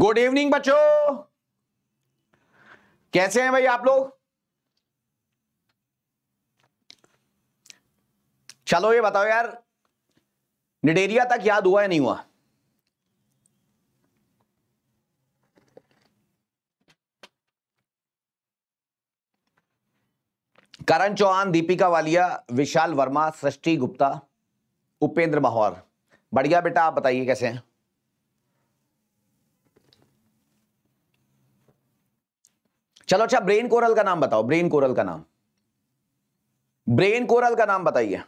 good evening बच्चों कैसे हैं भाई आप लोग चलो ये बताओ यार निडेरिया तक याद हुआ या नहीं हुआ करण चौहान दीपिका वालिया विशाल वर्मा सृष्टि गुप्ता उपेंद्र माहौर बढ़िया बेटा आप बताइए कैसे हैं चलो अच्छा ब्रेन कोरल का नाम बताओ ब्रेन कोरल का नाम ब्रेन कोरल का नाम बताइए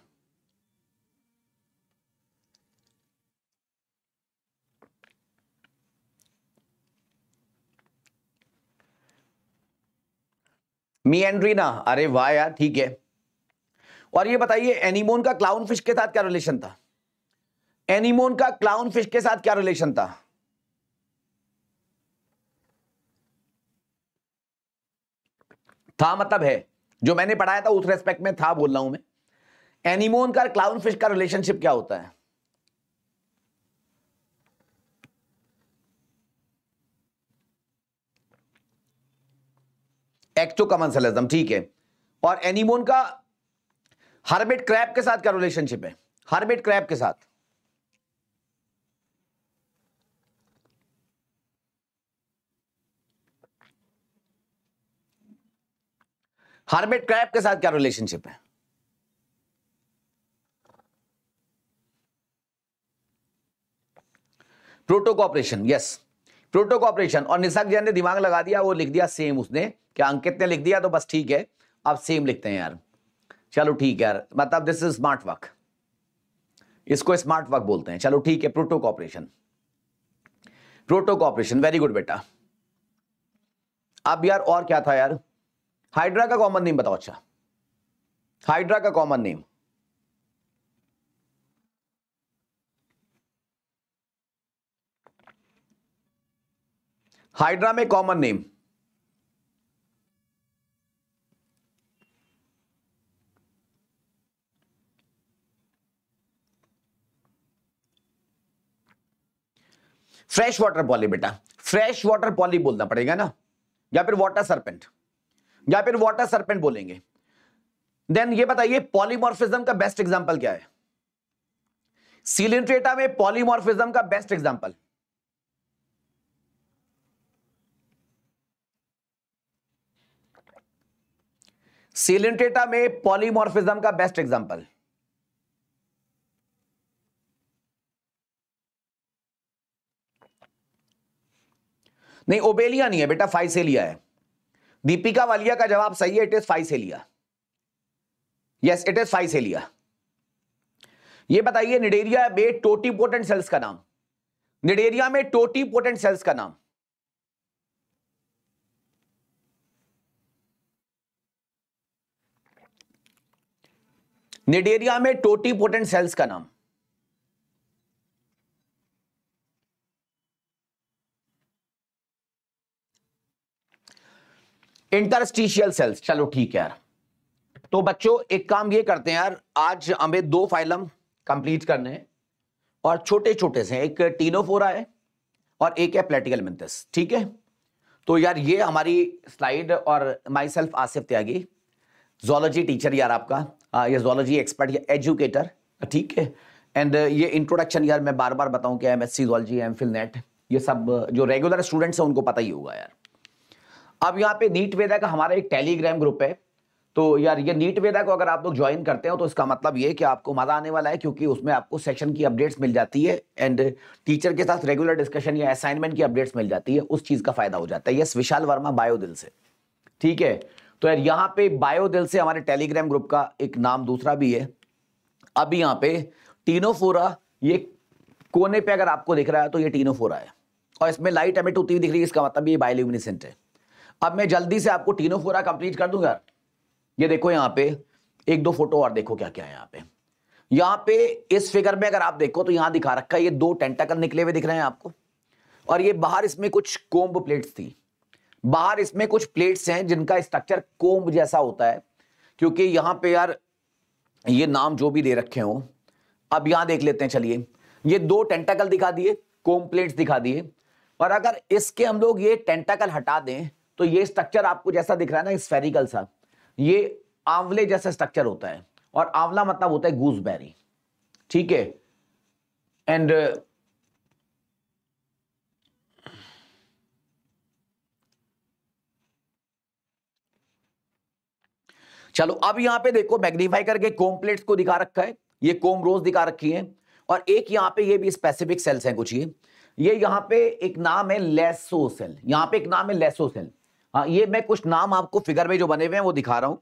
मियड्रीना अरे वाह यार ठीक है और ये बताइए एनिमोन का क्लाउन फिश के साथ क्या रिलेशन था एनिमोन का क्लाउन फिश के साथ क्या रिलेशन था था मतलब है जो मैंने पढ़ाया था उस रेस्पेक्ट में था बोल रहा हूं मैं एनिमोन का क्लाउन फिश का रिलेशनशिप क्या होता है एक्टो कमन सेलिज्म ठीक है और एनिमोन का हार्बेट क्रैप के साथ क्या रिलेशनशिप है हार्बेट क्रैप के साथ हार्मेट क्रैप के साथ क्या रिलेशनशिप है प्रोटोकॉपरेशन यस प्रोटोकॉपरेशन और निशाक जैन ने दिमाग लगा दिया वो लिख दिया सेम उसने क्या अंकित ने लिख दिया तो बस ठीक है अब सेम लिखते हैं यार चलो ठीक है यार मतलब दिस इज स्मार्ट वर्क इसको स्मार्ट वर्क बोलते हैं चलो ठीक है प्रोटोकॉपरेशन प्रोटोकॉपरेशन वेरी गुड बेटा अब यार और क्या था यार हाइड्रा का कॉमन नेम बताओ अच्छा हाइड्रा का कॉमन नेम हाइड्रा में common name fresh water polyp बेटा फ्रेश वाटर पॉली बोलना पड़ेगा ना या फिर वाटर सरपेंट या फिर वाटर सरपेंट बोलेंगे देन ये बताइए पॉलीमॉर्फिज्म का बेस्ट एग्जाम्पल क्या है सीलिंट्रेटा में पॉलीमॉर्फिज्म का बेस्ट एग्जाम्पल सीलिंट्रेटा में पॉलीमॉर्फिज्म का बेस्ट एग्जाम्पल नहीं ओबेलिया नहीं है बेटा फाइसेलिया है दीपिका वालिया का जवाब सही है it is Physalia yes it is Physalia ये बताइए निडेरिया में पोटेंट सेल्स का नाम निडेरिया में टोटी पोटेंट सेल्स का नाम निडेरिया में पोटेंट सेल्स का नाम इंटरस्टिशियल सेल्स चलो ठीक है यार तो बच्चों एक काम ये करते हैं यार आज हमें दो फाइलम कंप्लीट करने हैं और छोटे छोटे से एक टीनोफोरा है और एक है प्लेटिकल मिंथस ठीक है तो यार ये हमारी स्लाइड और myself Asif Tyagi zoology teacher यार आपका या जोलॉजी एक्सपर्ट या एजुकेटर ठीक है एंड ये इंट्रोडक्शन यार मैं बार बार बताऊं कि M S C zoology M Phil NET ये सब जो रेगुलर स्टूडेंट्स हैं उनको पता ही होगा यार अब यहाँ पे नीट वेदा का हमारा एक टेलीग्राम ग्रुप है तो यार ये नीट वेदा को अगर आप लोग ज्वाइन करते हो तो इसका मतलब ये कि आपको मज़ा आने वाला है क्योंकि उसमें आपको सेक्शन की अपडेट्स मिल जाती है एंड टीचर के साथ रेगुलर डिस्कशन या असाइनमेंट की अपडेट्स मिल जाती है उस चीज़ का फायदा हो जाता है यस विशाल वर्मा दिल से ठीक है तो यार यहाँ पे बायो दिल से हमारे टेलीग्राम ग्रुप का एक नाम दूसरा भी है अभी यहाँ पे टीनोफोरा ये कोने पे अगर आपको दिख रहा है तो ये टीनोफोरा है और इसमें लाइट एमिट होती हुई दिख रही है इसका मतलब ये बायोल्यूमिनेसेंट है अब मैं जल्दी से आपको तीनों फोरा कंप्लीट कर दूंगा ये देखो यहाँ पे एक दो फोटो और देखो क्या क्या है यहाँ पे यहाँ पे इस फिगर में अगर आप देखो तो यहाँ दिखा रखा है ये दो टेंटाकल निकले हुए दिख रहे हैं आपको और ये बाहर इसमें कुछ कोम्ब प्लेट्स थी बाहर इसमें कुछ प्लेट्स हैं जिनका स्ट्रक्चर कोम्ब जैसा होता है क्योंकि यहाँ पे यार ये नाम जो भी दे रखे हो अब यहाँ देख लेते हैं चलिए ये दो टेंटाकल दिखा दिए कोम्ब प्लेट्स दिखा दिए और अगर इसके हम लोग ये टेंटाकल हटा दें तो ये स्ट्रक्चर आपको जैसा दिख रहा है ना स्फेरिकल सा ये आंवले जैसा स्ट्रक्चर होता है और आंवला मतलब होता है गूसबेरी ठीक है एंड चलो अब यहां पे देखो मैग्नीफाई करके कोम प्लेट्स को दिखा रखा है ये कोम रोज दिखा रखी है और एक यहां पे ये भी स्पेसिफिक सेल्स हैं कुछ ये ये यहां पे एक नाम है लेसो सेल यहाँ पे एक नाम है लेसो सेल हाँ ये मैं कुछ नाम आपको फिगर में जो बने हुए हैं वो दिखा रहा हूँ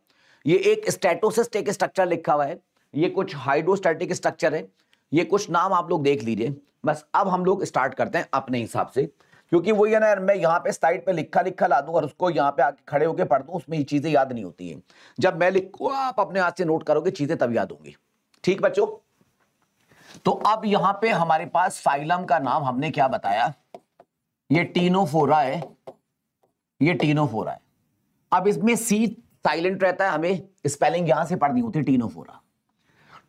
ये एक स्टेटोसिस्ट एक स्ट्रक्चर लिखा हुआ है ये कुछ हाइड्रोस्टैटिक स्ट्रक्चर है ये कुछ नाम आप लोग देख लीजिए बस अब हम लोग स्टार्ट करते हैं अपने हिसाब से क्योंकि वही है ना मैं यहाँ पे साइड पे लिखा लिखा ला दूँ और उसको यहाँ पे आके खड़े होकर पढ़ दूँ उसमें ये चीज़ें याद नहीं होती हैं जब मैं लिखू आप अपने हाथ से नोट करोगे चीज़ें तब याद होंगी ठीक बच्चों तो अब यहाँ पे हमारे पास फाइलम का नाम हमने क्या बताया ये टीनोफोरा है ये टीन ऑफ हो रहा है अब इसमें सी साइलेंट रहता है हमें स्पेलिंग यहां से पढ़नी होती है टीनोफोरा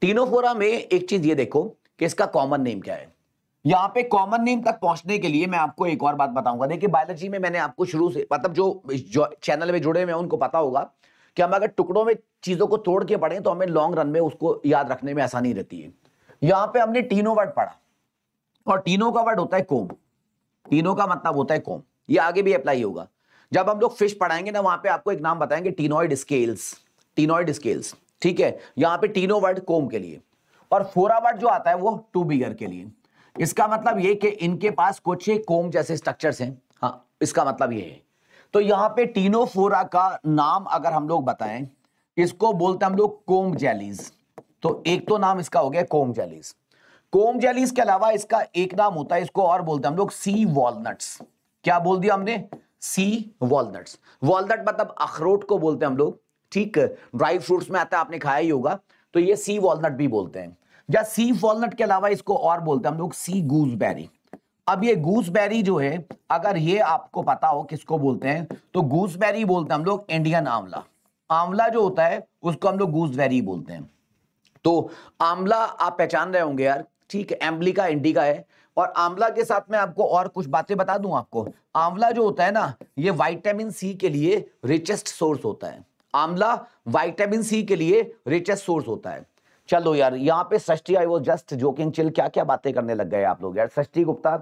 टीनोफोरा में एक चीज ये देखो कि इसका कॉमन नेम क्या है यहाँ पे कॉमन नेम तक पहुंचने के लिए मैं आपको एक और बात बताऊंगा देखिए बायोलॉजी में मैंने आपको शुरू से मतलब जो, जो चैनल में जुड़े हुए उनको पता होगा कि हम अगर टुकड़ों में चीजों को तोड़ के पढ़ें तो हमें लॉन्ग रन में उसको याद रखने में आसानी रहती है यहाँ पे हमने टीनो वर्ड पढ़ा और टीनो का वर्ड होता है कोम टीनो का मतलब होता है कोम ये आगे भी अप्लाई होगा जब हम लोग फिश पढ़ाएंगे ना वहां पे आपको एक नाम बताएंगे टीनोइड स्केल्स टीनोइड स्केल्स ठीक है यहाँ पे टीनो वर्ड कोम के लिए और फोरा वर्ड जो आता है वो टू बीगर के लिए इसका मतलब ये कि इनके पास कुछ कोम जैसे स्ट्रक्चर हैं हाँ इसका मतलब ये है तो यहाँ पे टीनो फोरा का नाम अगर हम लोग बताएं इसको बोलते हैं हम लोग कोम जेलीज तो एक तो नाम इसका हो गया कोम जेलीज कोम जेलीज के अलावा इसका एक नाम होता है इसको और बोलते हैं हम लोग सी वॉलनट्स क्या बोल दिया हमने सी वॉलनट्स वॉलनट मतलब अखरोट को बोलते हैं हम लोग ठीक ड्राई फ्रूट्स में आता है आपने खाया ही होगा तो ये सी वॉलनट भी बोलते हैं या सी वॉलनट के अलावा इसको और बोलते हैं हम लोग सी गूजबेरी अब ये गूसबेरी जो है अगर ये आपको पता हो किसको बोलते हैं तो गूसबेरी बोलते हैं हम लोग इंडियन आंवला आंवला जो होता है उसको हम लोग गूसबेरी बोलते हैं तो आंवला आप पहचान रहे होंगे यार ठीक है एम्बलिका इंडिका है और आंवला के साथ में आपको और कुछ बातें बता दूं आपको आंवला जो होता है ना ये वाइटामिन सी के लिए रिचेस्ट सोर्स होता है आंवला वाइटामिन सी के लिए रिचेस्ट सोर्स होता है चलो यार यहाँ पे सृष्टि आई वो जस्ट जोकिंग चिल क्या क्या बातें करने लग गए आप लोग यार सृष्टि गुप्ता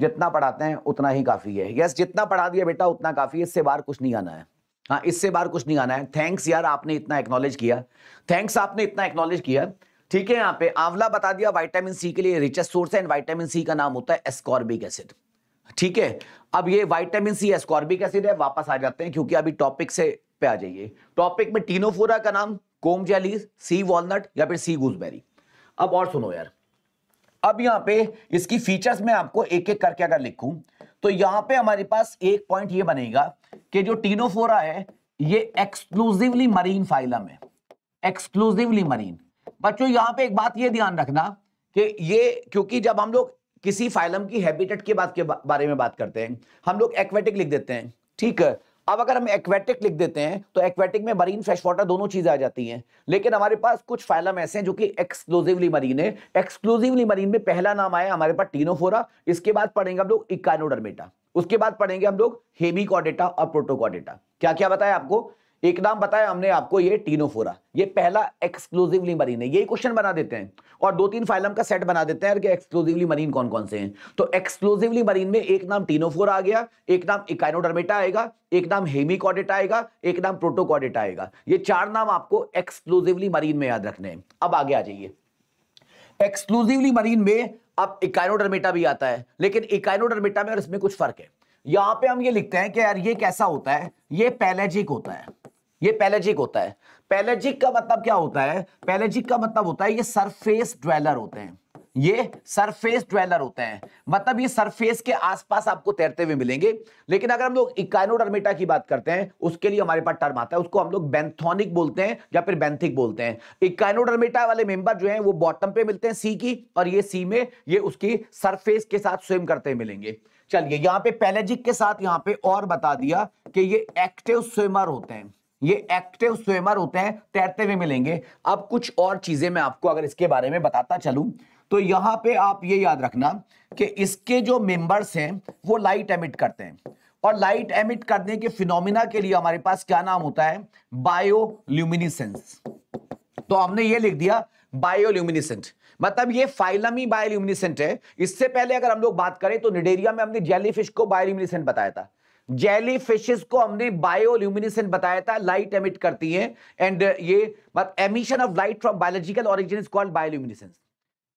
जितना पढ़ाते हैं उतना ही काफी है यस जितना पढ़ा दिया बेटा उतना काफी है इससे बाहर कुछ नहीं आना है हाँ इससे बाहर कुछ नहीं आना है थैंक्स यार आपने इतना एक्नॉलेज किया थैंक्स आपने इतना एक्नॉलेज किया ठीक है यहाँ पे आंवला बता दिया वाइटामिन सी के लिए रिचेस्ट सोर्स है एंड वाइटामिन सी का नाम होता है एस्कॉर्बिक एसिड ठीक है अब ये वाइटामिन सी एस्कॉर्बिक एसिड है वापस आ जाते हैं क्योंकि अभी टॉपिक से पे आ जाइए टॉपिक में टीनोफोरा का नाम कोम जेली सी वॉलनट या फिर सी गुजबेरी अब और सुनो यार अब यहाँ पे इसकी फीचर्स में आपको एक एक करके अगर लिखूं तो यहाँ पे हमारे पास एक पॉइंट ये बनेगा कि जो टीनोफोरा है ये एक्सक्लूसिवली मरीन फाइलम है एक्सक्लूसिवली मरीन बच्चों यहाँ पे एक बात ये ध्यान रखना कि ये क्योंकि जब हम लोग किसी फाइलम की हैबिटेट के बात के बारे में बात करते हैं हम लोग एक्वेटिक लिख देते हैं ठीक है अब अगर हम एक्वेटिक लिख देते हैं तो एक्वेटिक में मरीन फ्रेश वाटर दोनों चीजें आ जाती हैं लेकिन हमारे पास कुछ फाइलम ऐसे हैं जो कि एक्सक्लूसिवली मरीन है एक्सक्लूसिवली मरीन में पहला नाम आया हमारे पास टीनोफोरा इसके बाद पढ़ेंगे हम लोग इकानोडरमेटा उसके बाद पढ़ेंगे हम लोग हेमी और प्रोटोकॉडेटा क्या क्या बताया आपको एक नाम बताया हमने आपको ये टीनोफोरा ये पहला एक्सक्लूसिवली मरीन है ये क्वेश्चन बना देते हैं और दो तीन फाइलम का सेट बना देते हैं कि एक्सक्लूसिवली मरीन कौन कौन से हैं तो एक्सक्लूसिवली मरीन में एक नाम टीनोफोरा आ गया एक नाम इकाइनोडर्मेटा आएगा एक नाम हेमिकॉडेटा आएगा एक नाम प्रोटोकॉडेटा आएगा ये चार नाम आपको एक्सक्लूसिवली मरीन में याद रखने हैं अब आगे आ जाइए एक्सक्लूसिवली मरीन में अब इकाइनोडर्मेटा भी आता है लेकिन इकाइनोडर्मेटा में और इसमें कुछ फर्क है यहां पे हम ये लिखते हैं कि यार ये कैसा होता है ये पैलेजिक होता है ये पैलेजिक होता है पैलेजिक का मतलब क्या होता है पैलेजिक का मतलब होता है ये सरफेस ड्वेलर होते हैं ये सरफेस ड्वेलर होते हैं मतलब ये सरफेस के आसपास आपको तैरते हुए मिलेंगे लेकिन अगर हम लोग इकाइनोडर्मेटा की बात करते हैं उसके लिए हमारे पास टर्म आता है उसको हम लोग बेंथोनिक बोलते हैं या फिर बेंथिक बोलते हैं इकाइनोडर्मेटा वाले मेंबर जो हैं वो बॉटम पे मिलते हैं सी की और ये सी में ये उसकी सरफेस के साथ स्विम करते हुए मिलेंगे चलिए यहाँ पे पैलेजिक के साथ यहाँ पे और बता दिया कि ये एक्टिव स्विमर होते हैं ये एक्टिव स्विमर होते हैं तैरते हुए मिलेंगे अब कुछ और चीजें मैं आपको अगर इसके बारे में बताता चलूं तो यहाँ पे आप ये याद रखना कि इसके जो मेंबर्स हैं वो लाइट एमिट करते हैं और लाइट एमिट करने के फिनोमिना के लिए हमारे पास क्या नाम होता है बायोल्यूमिनिसेंस तो हमने ये लिख दिया बायोल्यूमिनिसेंट मतलब ये फाइलम ही बायोल्यूमिनिसेंट है इससे पहले अगर हम लोग बात करें तो निडेरिया में हमने जेलीफिश को बायोल्यूमिनिसेंट बताया था जेली फिशेस को हमने बायोल्यूमिनेसेंट बताया था लाइट एमिट करती हैं एंड uh, ये emission of light from biological origin is called bioluminescence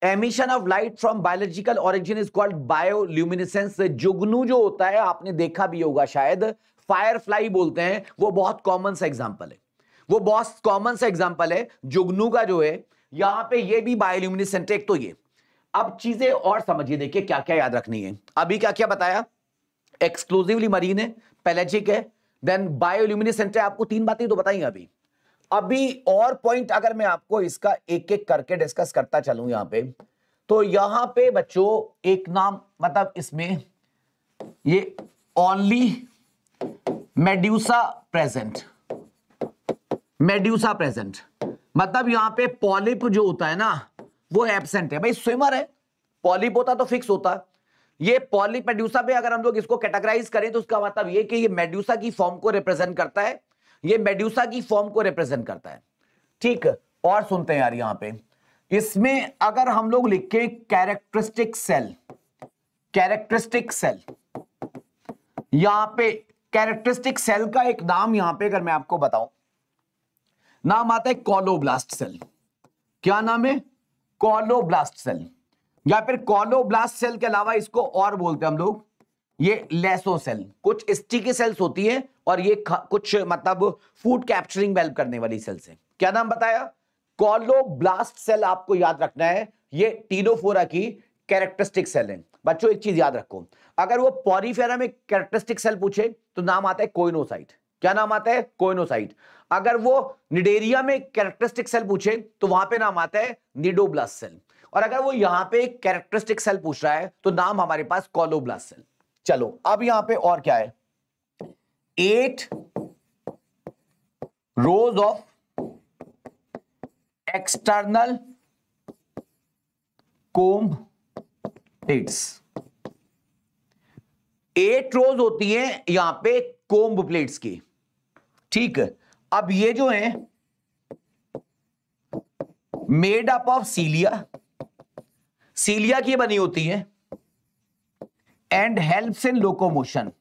emission of light from biological origin is called bioluminescence जुगनू जो होता है आपने देखा भी होगा शायद फायरफ्लाई बोलते हैं वो बहुत कॉमन सा एग्जाम्पल है वो बहुत कॉमन सा एग्जाम्पल है जुगनू का जो है यहां पे ये भी बायोल्यूमिनेसेंट एक तो ये अब चीजें और समझिए देखिए क्या क्या याद रखनी है अभी क्या क्या बताया एक्सक्लूसिवली मरीन है पैलेजिक है देन बायोल्यूमिनेसेंट है आपको तीन बातें तो बताई अभी अभी और पॉइंट अगर मैं आपको इसका एक एक करके डिस्कस करता चलू यहां पे तो यहां पे बच्चों एक नाम मतलब इसमें ये only medusa present medusa present मतलब यहां पे पॉलिप जो होता है ना वो एबसेंट है भाई स्विमर है पॉलिप होता तो फिक्स होता है ये मेड्यूसा में अगर हम लोग इसको कैटेगराइज करें तो उसका मतलब ये कि ये मेड्यूसा की फॉर्म को रिप्रेजेंट करता है ये मेड्यूसा की फॉर्म को रिप्रेजेंट करता है ठीक और सुनते हैं यार यहां पे इसमें अगर हम लोग लिखे कैरेक्टरिस्टिक सेल कैरेक्टरिस्टिक सेल यहां पे कैरेक्टरिस्टिक सेल का एक नाम यहां पे अगर मैं आपको बताऊं नाम आता है कॉलोब्लास्ट सेल क्या नाम है कॉलोब्लास्ट सेल या फिर कॉलोब्लास्ट सेल के अलावा इसको और बोलते हैं हम लोग ये लेसो सेल कुछ स्टिकी सेल्स होती है और ये कुछ मतलब फूड कैप्चरिंग वेल्व करने वाली सेल्स है क्या नाम बताया कॉलोब्लास्ट सेल आपको याद रखना है ये टीनोफोरा की कैरेक्टरिस्टिक सेल है बच्चों एक चीज याद रखो अगर वो पॉरीफेरा में कैरेक्टरिस्टिक सेल पूछे तो नाम आता है कोइनोसाइट क्या नाम आता है कोइनोसाइट अगर वो निडेरिया में कैरेक्टरिस्टिक सेल पूछे तो वहां पे नाम आता है निडोब्लास्ट सेल और अगर वो यहां पे कैरेक्टरिस्टिक सेल पूछ रहा है तो नाम हमारे पास कॉलोब्लास्ट सेल चलो अब यहां पे और क्या है eight rows of external comb plates eight rows होती है यहां पे कोम्ब प्लेट्स की ठीक अब ये जो है made up of cilia cilia की बनी होती है and help in locomotion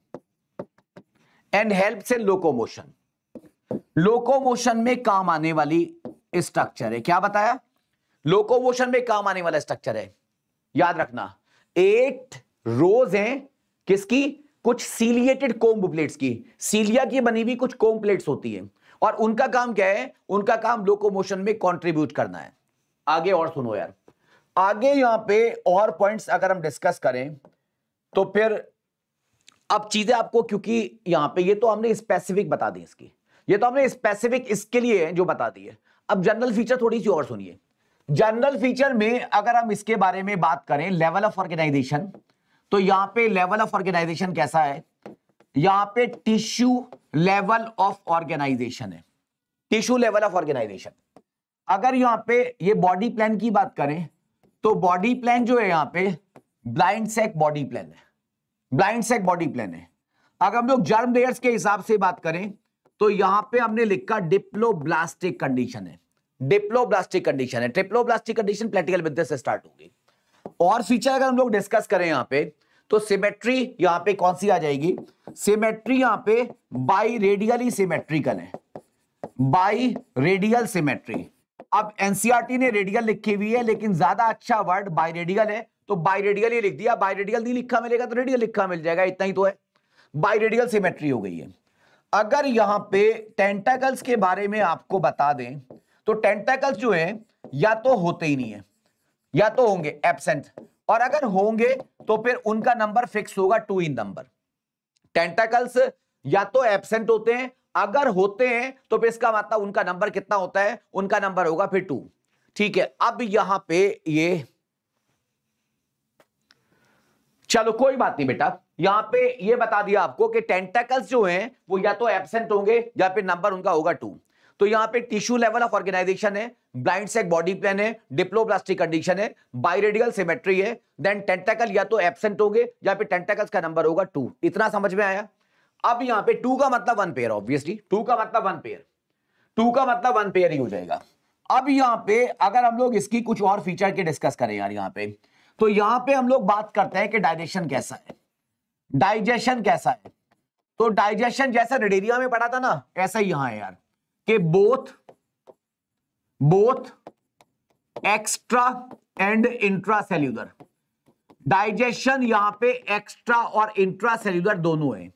and help in locomotion locomotion में काम आने वाली स्ट्रक्चर है क्या बताया लोकोमोशन में काम आने वाला स्ट्रक्चर है याद रखना एट रोज है किसकी कुछ सीलिएटेड कोम्ब प्लेट्स की सीलिया की बनी हुई कुछ कोम प्लेट्स होती है और उनका काम क्या है उनका काम लोकोमोशन में कॉन्ट्रीब्यूट करना है आगे और सुनो यार आगे यहां पे और पॉइंट्स अगर हम डिस्कस करें तो फिर अब चीजें आपको क्योंकि यहां पे ये तो हमने स्पेसिफिक बता दी इसकी ये तो हमने स्पेसिफिक इसके लिए जो बता दी है अब जनरल फीचर थोड़ी सी और सुनिए जनरल फीचर में अगर हम इसके बारे में बात करें लेवल ऑफ ऑर्गेनाइजेशन तो यहां पे लेवल ऑफ ऑर्गेनाइजेशन कैसा है यहां पे टिश्यू लेवल ऑफ ऑर्गेनाइजेशन है टिश्यू लेवल ऑफ ऑर्गेनाइजेशन अगर यहां पे ये बॉडी प्लान की बात करें तो बॉडी प्लान जो है यहां पे ब्लाइंड सेक बॉडी प्लान है ब्लाइंड सेक बॉडी प्लान है अगर हम लोग जर्म लेयर्स के हिसाब से बात करें तो यहां पे हमने लिखा डिप्लोब्लास्टिक कंडीशन है डिप्लोब्लास्टिक कंडीशन है ट्रिप्लोब्लास्टिक कंडीशन प्लेटिकल विद्य से स्टार्ट होगी और फीचर अगर हम लोग डिस्कस करें यहां पे तो सिमेट्री यहां पे कौन सी आ जाएगी सिमेट्री यहां पे बाई रेडियली सिमेट्रिकल है बाई रेडियल सिमेट्री अब एनसीआरटी e ने रेडियल लिखी हुई है लेकिन ज्यादा अच्छा वर्ड बायरेडियल है तो बायरेडियल ही लिख दिया बायरेडियल नहीं लिखा मिलेगा तो रेडियल लिखा मिल जाएगा इतना ही तो है बायरेडियल सिमेट्री हो गई है अगर यहां पे टेंटाकल्स के बारे में आपको बता दें तो टेंटाकल्स जो है या तो होते ही नहीं है या तो होंगे एबसेंट और अगर होंगे तो फिर उनका नंबर फिक्स होगा टू इन नंबर टेंटाकल्स या तो एबसेंट होते हैं अगर होते हैं तो फिर इसका मतलब उनका नंबर कितना होता है उनका नंबर होगा फिर टू ठीक है अब यहां पे ये चलो कोई बात नहीं बेटा यहां पे ये बता दिया आपको कि टेंटेकल्स जो हैं वो या तो एबसेंट होंगे या फिर नंबर उनका होगा टू तो यहां पे टिश्यू लेवल ऑफ ऑर्गेनाइजेशन है ब्लाइंड सेक बॉडी प्लान है डिप्लोब्लास्टिक कंडीशन है बायरेडियल सिमेट्री है देन टेंटेकल या तो एबसेंट होंगे या फिर टेंटेकल्स का नंबर होगा टू इतना समझ में आया अब यहां पे टू का मतलब वन पेयर ऑब्वियसली टू का मतलब वन पेयर टू का मतलब वन पेयर ही हो जाएगा अब यहां पे अगर हम लोग इसकी कुछ और फीचर के डिस्कस करें यार यहां पे तो यहां पे हम लोग बात करते हैं कि डाइजेशन कैसा है डाइजेशन कैसा है तो डाइजेशन जैसा रेडेरिया में पड़ा था ना ऐसा यहां है यार कि both both extra and intra cellular digestion यहां पे एक्स्ट्रा और इंट्रा सेल्यूलर दोनों है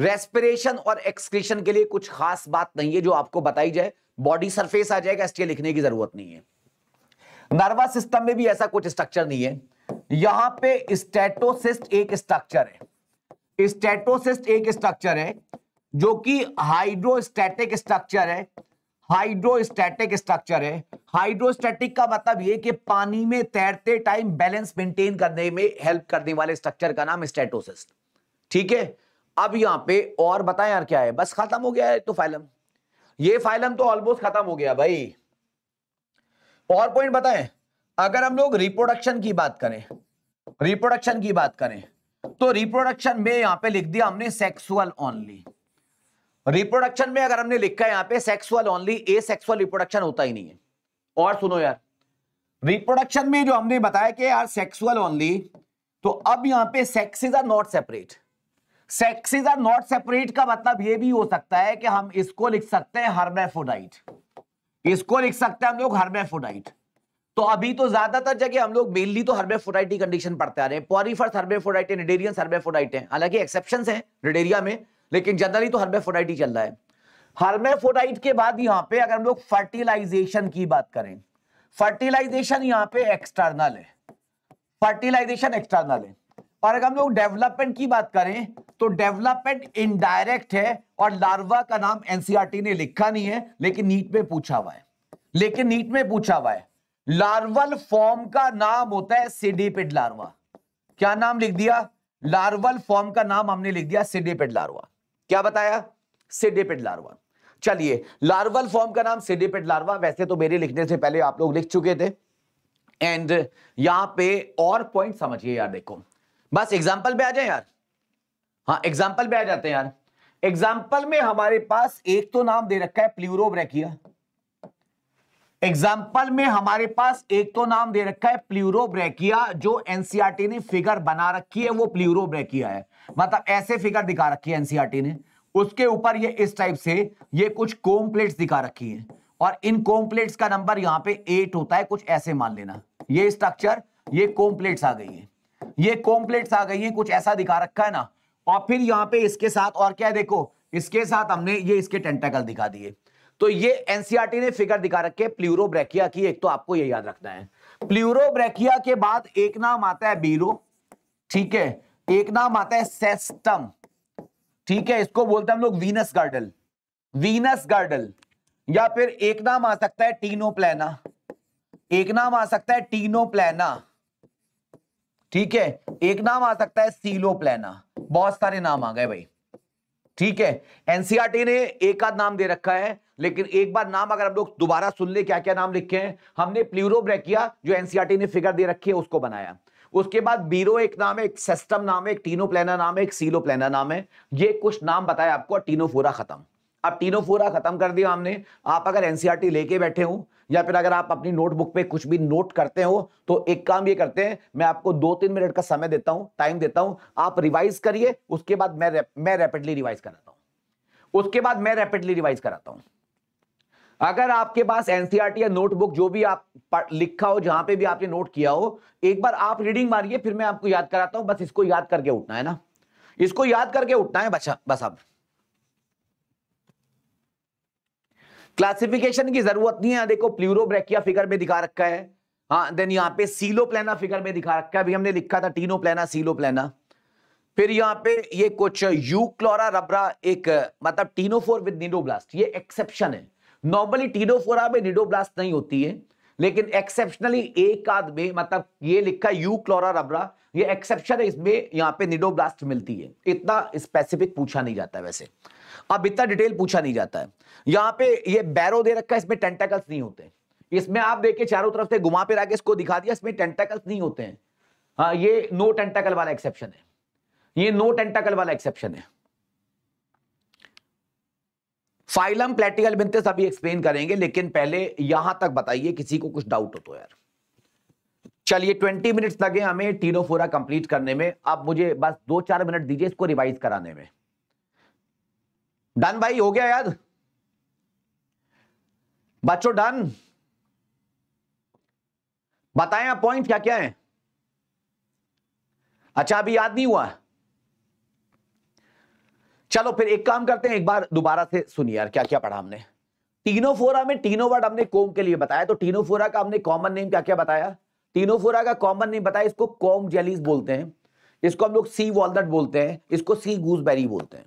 रेस्पिरेशन और एक्सक्रीशन के लिए कुछ खास बात नहीं है जो आपको बताई जाए बॉडी सरफेस आ जाएगा इसके लिखने की जरूरत नहीं है नर्वस सिस्टम में भी ऐसा कुछ स्ट्रक्चर नहीं है यहां पे स्टेटोसिस्ट एक स्ट्रक्चर है स्टेटोसिस्ट एक स्ट्रक्चर है जो कि हाइड्रोस्टेटिक स्ट्रक्चर है हाइड्रोस्टेटिक स्ट्रक्चर है हाइड्रोस्टेटिक का मतलब ये कि पानी में तैरते टाइम बैलेंस मेंटेन करने में हेल्प करने वाले स्ट्रक्चर का नाम स्टेटोसिस्ट ठीक है अब यहाँ पे और बताएं यार क्या है बस खत्म हो गया है तो फाइलम ये फाइलम तो ऑलमोस्ट खत्म हो गया भाई और पॉइंट बताएं अगर हम लोग रिप्रोडक्शन की बात करें रिप्रोडक्शन की बात करें तो रिप्रोडक्शन में यहां पे लिख दिया हमने सेक्सुअल ओनली रिप्रोडक्शन में अगर हमने लिखा है यहां पे sexual only asexual reproduction होता ही नहीं है और सुनो यार रिप्रोडक्शन में जो हमने बताया कि यार सेक्सुअल ओनली तो अब यहां पे sex is are not separate sexes are not separate का मतलब ये भी हो सकता है कि हम इसको लिख सकते हैं हर्मेफोडाइट इसको लिख सकते हैं हम लोग हर्मेफोडाइट तो अभी तो ज्यादातर जगह हम लोग मेनली तो हर्मेफोडाइट की कंडीशन पढ़ते आ रहे हैं पॉरीफर्स हर्मेफोडाइट है निडेरियन हर्मेफोडाइट है हालांकि एक्सेप्शन है निडेरिया में लेकिन जनरली तो हर्मेफोडाइट ही चल रहा है हर्मेफोडाइट के बाद यहाँ पे अगर हम लोग फर्टिलाइजेशन की बात करें फर्टिलाइजेशन यहाँ पे एक्सटर्नल है फर्टिलाइजेशन एक्सटर्नल है और अगर हम लोग डेवलपमेंट की बात करें तो डेवलपमेंट इनडायरेक्ट है और लार्वा का नाम एनसीआरटी e ने लिखा नहीं है लेकिन नीट में पूछा हुआ है लेकिन नीट में पूछा हुआ है लार्वल फॉर्म का नाम होता है सिडीपिड लार्वा क्या नाम लिख दिया लार्वल फॉर्म का नाम हमने लिख दिया सिडीपिड लार्वा क्या बताया सिडीपिड लार्वा चलिए लार्वल फॉर्म का नाम सिडीपिड लार्वा वैसे तो मेरे लिखने से पहले आप लोग लिख चुके थे एंड यहां पे और पॉइंट समझिए यार देखो बस एग्जाम्पल पे आ जाए यार हाँ एग्जाम्पल पे आ जाते हैं यार एग्जाम्पल में हमारे पास एक तो नाम दे रखा है प्लूरो ब्रैकिया एग्जाम्पल में हमारे पास एक तो नाम दे रखा है प्लूरो ब्रैकिया जो एनसीआरटी e ने फिगर बना रखी है वो प्लूरो ब्रैकिया है मतलब ऐसे फिगर दिखा रखी है एनसीआरटी e ने उसके ऊपर ये इस टाइप से ये कुछ कोम प्लेट दिखा रखी है और इन कोम प्लेट्स का नंबर यहां पे एट होता है कुछ ऐसे मान लेना ये स्ट्रक्चर ये कोम प्लेट्स आ गई है ये कॉम्प्लेट्स आ गई है कुछ ऐसा दिखा रखा है ना और फिर यहाँ पे इसके साथ और क्या है देखो इसके साथ हमने ये इसके टेंटेकल दिखा दिए तो ये एनसीआरटी e ने फिगर दिखा रखे प्लूरोब्रेकिया की एक तो आपको ये याद रखना है प्लूरोब्रेकिया के बाद एक नाम आता है बीरो ठीक है एक नाम आता है सेस्टम ठीक है इसको बोलते हैं हम लोग वीनस गार्डल वीनस गार्डल या फिर एक नाम आ सकता है टीनो प्लेना एक नाम आ सकता है टीनो प्लेना ठीक है एक नाम आ सकता है सीलो प्लेना बहुत सारे नाम आ गए भाई ठीक है एनसीआरटी e ने एक आध नाम दे रखा है लेकिन एक बार नाम अगर हम लोग दोबारा सुन ले क्या क्या नाम लिखे हैं हमने प्लूरोब्रेकिया जो एनसीआरटी e ने फिगर दे रखी है उसको बनाया उसके बाद बीरो एक नाम है एक सिस्टम नाम है एक टीनो प्लेना नाम है एक सीलो प्लेना नाम है ये कुछ नाम बताया आपको टीनोफोरा खत्म अब टीनोफोरा खत्म कर दिया हमने आप अगर एनसीआरटी e लेके बैठे हूं या फिर अगर आप अपनी नोटबुक पे कुछ भी नोट करते हो तो एक काम ये करते हैं मैं आपको दो तीन मिनट का समय देता हूँ टाइम देता हूँ आप रिवाइज करिए उसके बाद मैं मैं रैपिडली रिवाइज कराता हूं उसके बाद मैं रैपिडली रिवाइज कराता हूँ अगर आपके पास एनसीआर e या नोटबुक जो भी आप लिखा हो जहां पे भी आपने नोट किया हो एक बार आप रीडिंग मारिए फिर मैं आपको याद कराता हूं बस इसको याद करके उठना है ना इसको याद करके उठना है बच्चा बस अब क्लासिफिकेशन की जरूरत नहीं है देखो प्लूरोब्रेकिया फिगर में दिखा रखा है हाँ देन यहाँ पे सीलो प्लेना फिगर में दिखा रखा है अभी हमने लिखा था टीनो प्लेना सीलो प्लेना फिर यहाँ पे ये कुछ यूक्लोरा रबरा एक मतलब टीनोफोर विद निडोब्लास्ट ये एक्सेप्शन है नॉर्मली टीनोफोरा में निडोब्लास्ट नहीं होती है लेकिन एक्सेप्शनली एक आध में मतलब ये लिखा यू क्लोरा रबरा ये एक्सेप्शन है इसमें यहाँ पे निडोब्लास्ट मिलती है इतना स्पेसिफिक पूछा नहीं जाता वैसे अब इतना डिटेल पूछा नहीं जाता है यहाँ पे ये बैरो दे रखा है इसमें टेंटेकल्स नहीं होते इसमें आप देखिए चारों तरफ से घुमा फिर के इसको दिखा दिया इसमें टेंटेकल्स नहीं होते हैं हाँ ये नो टेंटेकल वाला एक्सेप्शन है ये नो टेंटेकल वाला एक्सेप्शन है फाइलम प्लेटिकल बिनते सभी एक्सप्लेन करेंगे लेकिन पहले यहां तक बताइए किसी को कुछ डाउट हो तो यार चलिए ट्वेंटी मिनट्स लगे हमें टीनोफोरा कंप्लीट करने में आप मुझे बस दो चार मिनट दीजिए इसको रिवाइज कराने में डन भाई हो गया याद बच्चों डन बताएं आप पॉइंट क्या क्या है अच्छा अभी याद नहीं हुआ चलो फिर एक काम करते हैं एक बार दोबारा से सुनिए यार क्या क्या पढ़ा हमने टीनोफोरा में टीनो वर्ड हमने कोम के लिए बताया तो टीनोफोरा का हमने कॉमन नेम क्या क्या बताया टीनोफोरा का कॉमन नेम बताया इसको कॉम जेलीज बोलते हैं इसको हम लोग सी वॉलट बोलते हैं इसको सी गूजबेरी बोलते हैं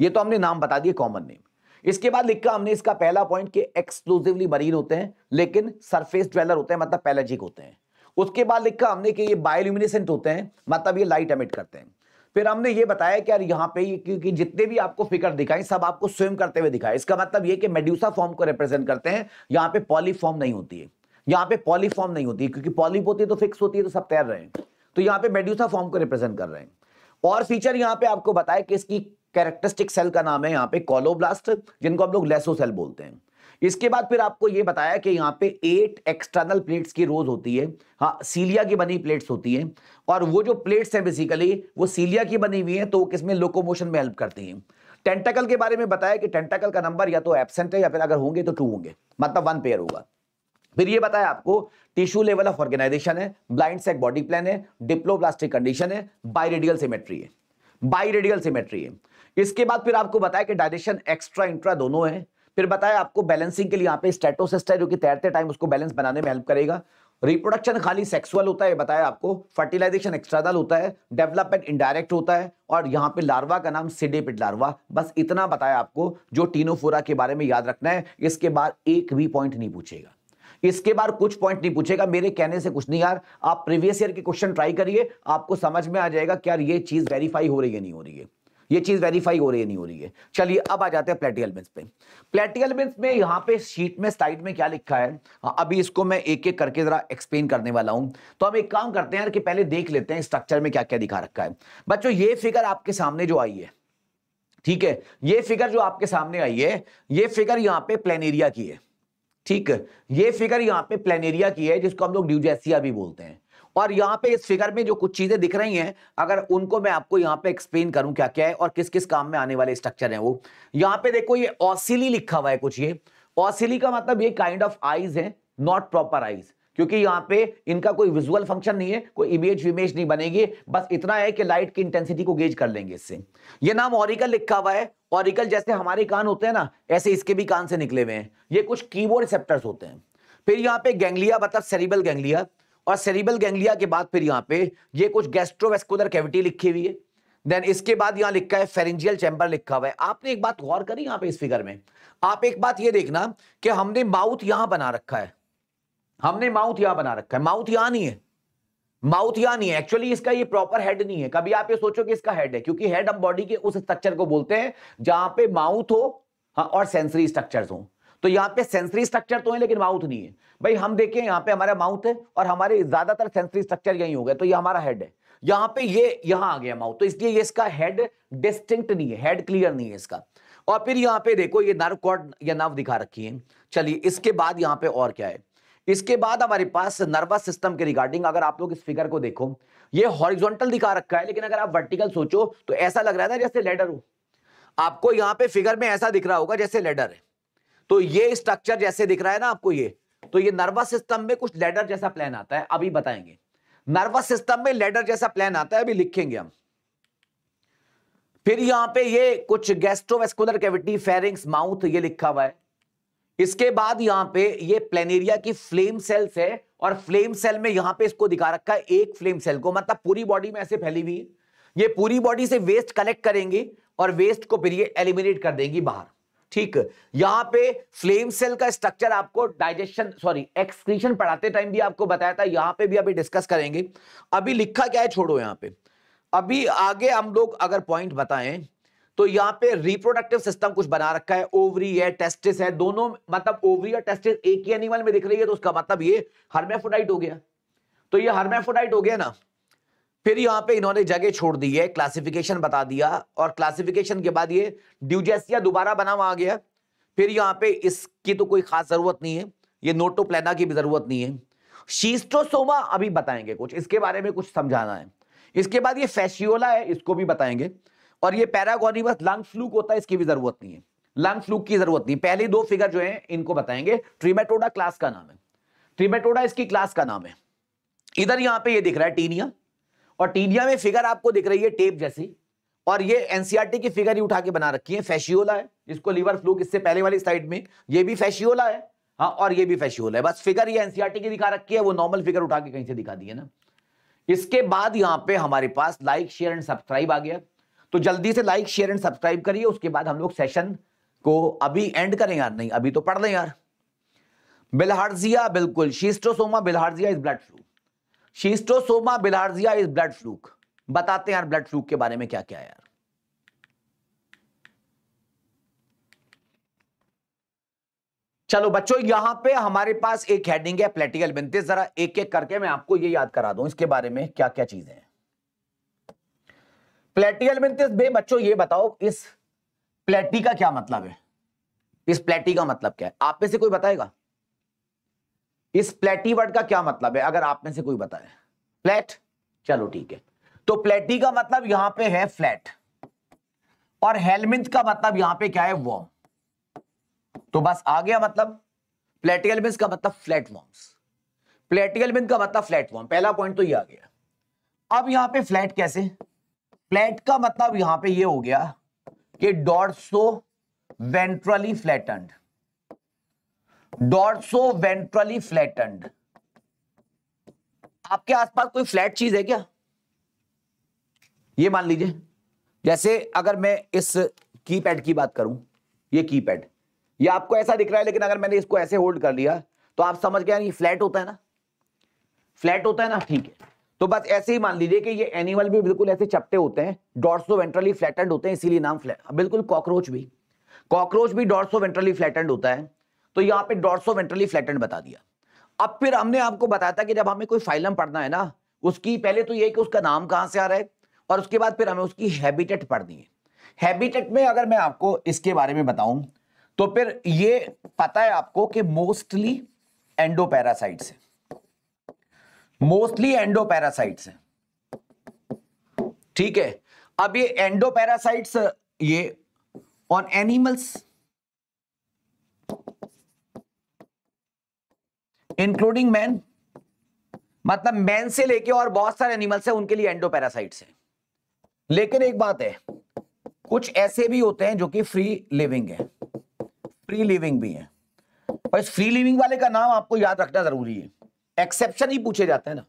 ये तो हमने नाम बता दिए कॉमन नेम इसके बाद लिखा हमने इसका पहला पॉइंट कि एक्सक्लूसिवली मरीन होते हैं लेकिन सरफेस ड्वेलर होते हैं मतलब पैलेजिक होते हैं उसके बाद लिखा हमने कि ये बायोल्यूमिनेसेंट होते हैं मतलब ये लाइट एमिट करते हैं फिर हमने ये बताया कि यार यहाँ पे क्योंकि जितने भी आपको फिगर दिखाई सब आपको स्विम करते हुए दिखाए इसका मतलब ये कि मेड्यूसा फॉर्म को रिप्रेजेंट करते हैं यहाँ पे पॉलीफॉर्म नहीं होती है यहाँ पे पॉलीफॉर्म नहीं होती क्योंकि पॉलिप होती है तो फिक्स होती है तो सब तैर रहे हैं तो यहाँ पे मेड्यूसा फॉर्म को रिप्रेजेंट कर रहे हैं और फीचर यहाँ पे आपको बताया कि इसकी कैरेक्टरिस्टिक सेल का नाम है यहाँ पे कॉलोब्लास्ट जिनको हम लोग लेसो सेल बोलते हैं इसके बाद फिर आपको ये बताया कि यहाँ पे एट एक्सटर्नल प्लेट्स की रोज होती है हाँ सीलिया की बनी प्लेट्स होती हैं और वो जो प्लेट्स हैं बेसिकली वो सीलिया की बनी हुई हैं तो किसमें लोकोमोशन में हेल्प करती हैं टेंटाकल के बारे में बताया कि टेंटाकल का नंबर या तो एबसेंट है या फिर अगर होंगे तो टू होंगे मतलब वन पेयर होगा फिर ये बताया आपको टिश्यू लेवल ऑफ ऑर्गेनाइजेशन है ब्लाइंड सेक बॉडी प्लान है डिप्लोप्लास्टिक कंडीशन है बायरेडियल सिमेट्री है बायरेडियल सिमेट्री है इसके बाद फिर आपको बताया कि डायरेक्शन एक्स्ट्रा इंट्रा दोनों है फिर बताया आपको बैलेंसिंग के लिए यहाँ पे स्टेटोसिस्ट है जो कि तैरते टाइम उसको बैलेंस बनाने में हेल्प करेगा रिप्रोडक्शन खाली सेक्सुअल होता है बताया आपको फर्टिलाइजेशन एक्स्ट्रादल होता है डेवलपमेंट इनडायरेक्ट होता है और यहाँ पे लार्वा का नाम सिडेपिड लार्वा बस इतना बताया आपको जो टीनोफोरा के बारे में याद रखना है इसके बाद एक भी पॉइंट नहीं पूछेगा इसके बाद कुछ पॉइंट नहीं पूछेगा मेरे कहने से कुछ नहीं यार आप प्रीवियस ईयर के क्वेश्चन ट्राई करिए आपको समझ में आ जाएगा कि यार ये चीज वेरीफाई हो रही है नहीं हो रही है ये चीज़ वेरीफाई हो रही है नहीं हो रही है चलिए अब आ जाते हैं प्लेटियल बिन्स पे प्लेटियल बिन्स में यहाँ पे शीट में साइड में क्या लिखा है हाँ, अभी इसको मैं एक एक करके ज़रा एक्सप्लेन करने वाला हूं तो हम एक काम करते हैं कि पहले देख लेते हैं स्ट्रक्चर में क्या क्या दिखा रखा है बच्चों ये फिगर आपके सामने जो आई है ठीक है ये फिगर जो आपके सामने आई है ये फिगर यहाँ पे प्लेन एरिया की है ठीक ये फिगर यहाँ पे प्लेन एरिया की है जिसको हम लोग ड्यूजेसिया भी बोलते हैं और यहाँ पे इस फिगर में जो कुछ चीजें दिख रही हैं अगर उनको मैं आपको यहाँ पे एक्सप्लेन करूं क्या क्या है और किस किस काम में आने वाले स्ट्रक्चर हैं वो यहाँ पे देखो ये ऑसिली लिखा हुआ है कुछ ये ऑसिली का मतलब ये काइंड ऑफ आईज है नॉट प्रॉपर आईज क्योंकि यहाँ पे इनका कोई विजुअल फंक्शन नहीं है कोई इमेज विमेज नहीं बनेगी बस इतना है कि लाइट की इंटेंसिटी को गेज कर लेंगे इससे ये नाम ऑरिकल लिखा हुआ है ऑरिकल जैसे हमारे कान होते हैं ना ऐसे इसके भी कान से निकले हुए हैं ये कुछ कीबोर्ड रिसेप्टर्स होते हैं फिर यहाँ पे गैंगलिया मतलब सेरिबल गैंगलिया और सेरिबल गैंग्लिया के बाद फिर यहाँ पे ये कुछ गैस्ट्रोवेस्कुलर कैविटी लिखी हुई है देन इसके बाद यहाँ लिखा है फेरेंजियल चैम्बर लिखा हुआ है आपने एक बात गौर करी यहाँ पे इस फिगर में आप एक बात ये देखना कि हमने माउथ यहां बना रखा है हमने माउथ यहां बना रखा है माउथ यहां नहीं है माउथ यहां नहीं है एक्चुअली इसका ये प्रॉपर हेड नहीं है कभी आप ये सोचो कि इसका हेड है क्योंकि हेड हम बॉडी के उस स्ट्रक्चर को बोलते हैं जहां पे माउथ हो हाँ, और सेंसरी स्ट्रक्चर्स हो तो यहाँ पे सेंसरी स्ट्रक्चर तो है लेकिन माउथ नहीं है भाई हम देखें यहाँ पे हमारा माउथ है और हमारे ज्यादातर सेंसरी स्ट्रक्चर यही हो गया तो ये हमारा हेड है यहाँ पे ये यहाँ आ गया माउथ तो इसलिए ये इसका हेड डिस्टिंक्ट नहीं है हेड क्लियर नहीं है इसका और फिर यहाँ पे देखो ये नर्व कॉर्ड या नर्व दिखा रखी है चलिए इसके बाद यहाँ पे और क्या है इसके बाद हमारे पास नर्वस सिस्टम के रिगार्डिंग अगर आप लोग इस फिगर को देखो ये हॉरिजॉन्टल दिखा रखा है लेकिन अगर आप वर्टिकल सोचो तो ऐसा लग रहा है ना जैसे लेडर हो आपको यहाँ पे फिगर में ऐसा दिख रहा होगा जैसे लेडर है तो ये स्ट्रक्चर जैसे दिख रहा है ना आपको ये तो ये नर्वस सिस्टम में कुछ लेडर जैसा प्लान आता है अभी बताएंगे नर्वस सिस्टम में लेडर जैसा प्लान आता है अभी लिखेंगे हम फिर यहां पे ये कुछ गैस्ट्रोवेस्कुलर कैविटी फेरिंग्स माउथ ये लिखा हुआ है इसके बाद यहां पे ये प्लेनेरिया की फ्लेम सेल्स है और फ्लेम सेल में यहां पे इसको दिखा रखा है एक फ्लेम सेल को मतलब पूरी बॉडी में ऐसे फैली हुई है ये पूरी बॉडी से वेस्ट कलेक्ट करेंगे और वेस्ट को फिर ये एलिमिनेट कर देंगी बाहर ठीक यहां पे फ्लेम सेल का स्ट्रक्चर आपको डाइजेशन सॉरी एक्सक्रीशन पढ़ाते टाइम भी आपको बताया था यहां पे भी अभी डिस्कस करेंगे अभी लिखा क्या है छोड़ो यहां पे अभी आगे हम लोग अगर पॉइंट बताएं तो यहां पे रिप्रोडक्टिव सिस्टम कुछ बना रखा है ओवरी है टेस्टिस है दोनों मतलब ओवरी और टेस्टिस एक ही एनिमल में दिख रही है तो उसका मतलब ये हर्मेफोडाइट हो गया तो ये हर्मेफोडाइट हो गया ना फिर यहाँ पे इन्होंने जगह छोड़ दी है क्लासिफिकेशन बता दिया और क्लासिफिकेशन के बाद ये ड्यूजेसिया दोबारा बना हुआ आ गया फिर यहाँ पे इसकी तो कोई खास जरूरत नहीं है ये नोटोप्लेना की भी जरूरत नहीं है शीस्टोसोमा अभी बताएंगे कुछ इसके बारे में कुछ समझाना है इसके बाद ये फैशियोला है इसको भी बताएंगे और ये पैरागोनिवस लंग फ्लूक होता है इसकी भी जरूरत नहीं है लंग फ्लूक की जरूरत नहीं पहले दो फिगर जो है इनको बताएंगे ट्रीमेटोडा क्लास का नाम है ट्रीमेटोडा इसकी क्लास का नाम है इधर यहाँ पे ये दिख रहा है टीनिया और टीडिया में फिगर आपको दिख रही है टेप जैसी और ये एनसीआरटी e की फिगर ही उठा के बना रखी है फैशियोला है इसको लीवर फ्लू इससे पहले वाली साइड में ये भी फैशियोला है हाँ और ये भी फैशियोला है बस फिगर ये एनसीआरटी e की दिखा रखी है वो नॉर्मल फिगर उठा के कहीं से दिखा दी है ना इसके बाद यहाँ पे हमारे पास लाइक शेयर एंड सब्सक्राइब आ गया तो जल्दी से लाइक शेयर एंड सब्सक्राइब करिए उसके बाद हम लोग सेशन को अभी एंड करें यार नहीं अभी तो पढ़ लें यार बिलहारजिया बिल्कुल schistosoma bilharzia is blood fluke schistosoma bilharzia is blood fluke बताते हैं यार ब्लड फ्लूक के बारे में क्या क्या है यार चलो बच्चों यहां पे हमारे पास एक हेडिंग है प्लेटिकल बिनते जरा एक एक करके मैं आपको ये याद करा दूं इसके बारे में क्या क्या चीजें हैं प्लेटिकल बिनतिस बे बच्चों ये बताओ इस प्लेटी का क्या मतलब है इस प्लेटी का मतलब क्या है आप में से कोई बताएगा इस प्लेटी वर्ड का क्या मतलब है अगर आप में से कोई बताए फ्लैट चलो ठीक है तो प्लेटी का मतलब यहां पे है फ्लैट और हेलमिंत का मतलब यहां पे क्या है वॉर्म तो बस आ गया मतलब प्लेटियल मिंस का मतलब फ्लैट वॉर्म प्लेटियल मिंस का मतलब फ्लैट वॉर्म पहला पॉइंट तो ये आ गया अब यहां पे फ्लैट कैसे फ्लैट का मतलब यहां पे ये हो गया कि dorsoventrally flattened dorsoventrally flattened आपके आसपास कोई फ्लैट चीज है क्या ये मान लीजिए जैसे अगर मैं इस कीपैड की बात करूं ये कीपैड ये आपको ऐसा दिख रहा है लेकिन अगर मैंने इसको ऐसे होल्ड कर लिया तो आप समझ गए ये फ्लैट होता है ना फ्लैट होता है ना ठीक है तो बस ऐसे ही मान लीजिए कि ये एनिमल भी बिल्कुल ऐसे चपटे होते हैं डॉर्सो वेंट्रली फ्लैटेंड होते हैं इसीलिए नाम फ्लैट बिल्कुल कॉकरोच भी कॉकरोच भी डॉर्सो वेंट्रली फ्लैटेंड होता है तो यहाँ पे डॉर्सो वेंट्रली फ्लैटेंड बता दिया अब फिर हमने आपको बताया था कि जब हमें कोई फाइलम पढ़ना है ना उसकी पहले तो ये कि उसका नाम कहाँ से आ रहा है और उसके बाद फिर हमें उसकी हैबिटेट पढ़नी है हैबिटेट में अगर मैं आपको इसके बारे में बताऊं तो फिर ये पता है आपको कि मोस्टली एंडोपैरासाइट्स है मोस्टली एंडोपैरासाइट्स है ठीक है अब ये एंडोपैरासाइट्स ये ऑन एनिमल्स इंक्लूडिंग मैन मतलब मैन से लेके और बहुत सारे एनिमल्स है उनके लिए एंडोपैरासाइट्स है लेकिन एक बात है कुछ ऐसे भी होते हैं जो कि फ्री लिविंग है फ्री लिविंग भी है और इस फ्री लिविंग वाले का नाम आपको याद रखना जरूरी है एक्सेप्शन ही पूछे जाते हैं ना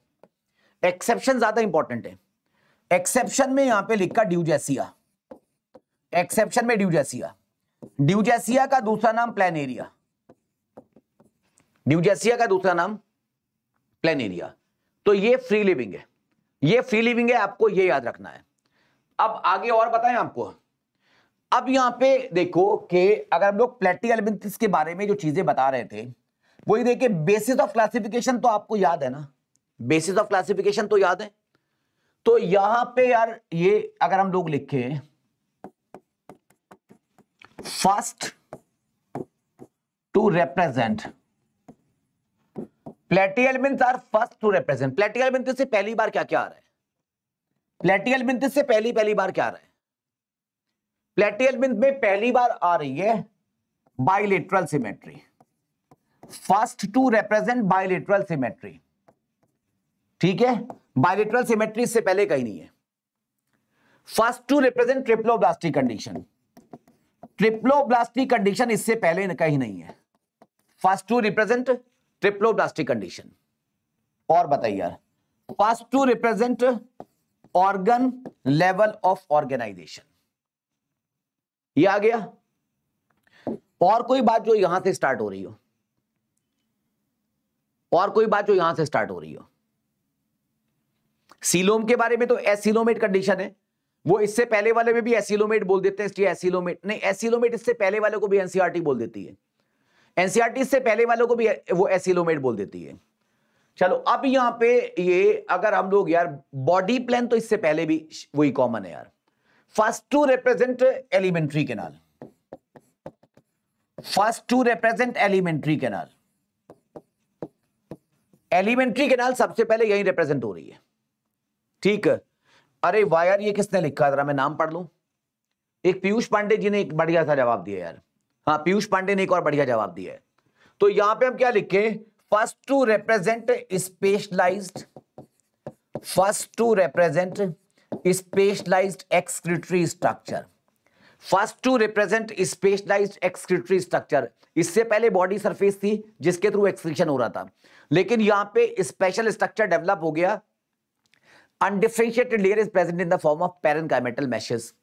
एक्सेप्शन ज्यादा इंपॉर्टेंट है एक्सेप्शन में यहां पे लिखा ड्यूजेसिया एक्सेप्शन में ड्यूजेसिया ड्यूजेसिया का दूसरा नाम प्लेनेरिया न्यूजर्सिया का दूसरा नाम प्लेन एरिया तो ये फ्री लिविंग है ये फ्री लिविंग है आपको ये याद रखना है अब आगे और बताएं आपको अब यहां पे देखो कि अगर हम लोग प्लेटिक एलिमेंट्स के बारे में जो चीजें बता रहे थे वो ये देखिए बेसिस ऑफ क्लासिफिकेशन तो आपको याद है ना बेसिस ऑफ क्लासिफिकेशन तो याद है तो यहां पे यार ये अगर हम लोग लिखे first to represent are first to represent से पहली बार क्या क्या आ रहा है से पहली पहली बार क्या आ रहा है में पहली बार आ रही है symmetry first to represent bilateral symmetry ठीक है बायोलिट्रल सिमेट्री इससे पहले कहीं नहीं है first to represent triploblastic condition triploblastic condition इससे पहले कहीं नहीं है first to represent triploblastic condition और बताइए यार first to represent organ level of organization ये आ गया और कोई बात जो यहां से स्टार्ट हो रही हो और कोई बात जो यहां से स्टार्ट हो रही हो सीलोम के बारे में तो एसिलोमेट कंडीशन है वो इससे पहले वाले में भी एसिलोमेट बोल देते हैं एसिलोमेट नहीं एसिलोमेट इससे पहले वाले को भी एनसीआरटी e बोल देती है एनसीआरटी से पहले वालों को भी वो एसिलोमेट बोल देती है चलो अब यहां पे ये अगर हम लोग यार बॉडी प्लान तो इससे पहले भी वही कॉमन है यार first to represent alimentary canal first to represent alimentary canal alimentary canal सबसे पहले यही रिप्रेजेंट हो रही है ठीक अरे वायर ये किसने लिखा जरा मैं नाम पढ़ लू एक पीयूष पांडे जी ने एक बढ़िया सा जवाब दिया यार हाँ पीयूष पांडे ने एक और बढ़िया जवाब दिया है तो यहां पे हम क्या लिखे first to represent specialized first to represent specialized excretory structure first to represent specialized excretory structure इससे पहले बॉडी सरफेस थी जिसके थ्रू एक्सक्रीशन हो रहा था लेकिन यहां पे स्पेशल स्ट्रक्चर डेवलप हो गया undifferentiated layer is present in the form of parenchymal masses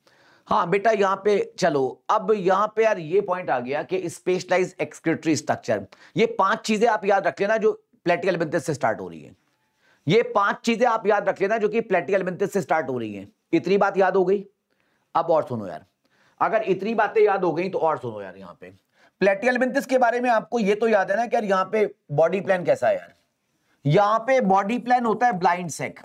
हाँ बेटा यहाँ पे चलो अब यहाँ पे यार ये पॉइंट आ गया कि स्पेशलाइज एक्सक्रेटरी स्ट्रक्चर ये पांच चीजें आप याद रख लेना जो प्लेटिकल एलिमेंटेस से स्टार्ट हो रही है ये पांच चीजें आप याद रख लेना जो कि प्लेटिकल एलिमेंटेस से स्टार्ट हो रही है इतनी बात याद हो गई अब और सुनो यार अगर इतनी बातें याद हो गई तो और सुनो यार यहाँ पे प्लेटिकल एलिमेंटेस के बारे में आपको ये तो याद है ना कि यार यहाँ पे बॉडी प्लान कैसा है यार यहाँ पे बॉडी प्लान होता है ब्लाइंड सेक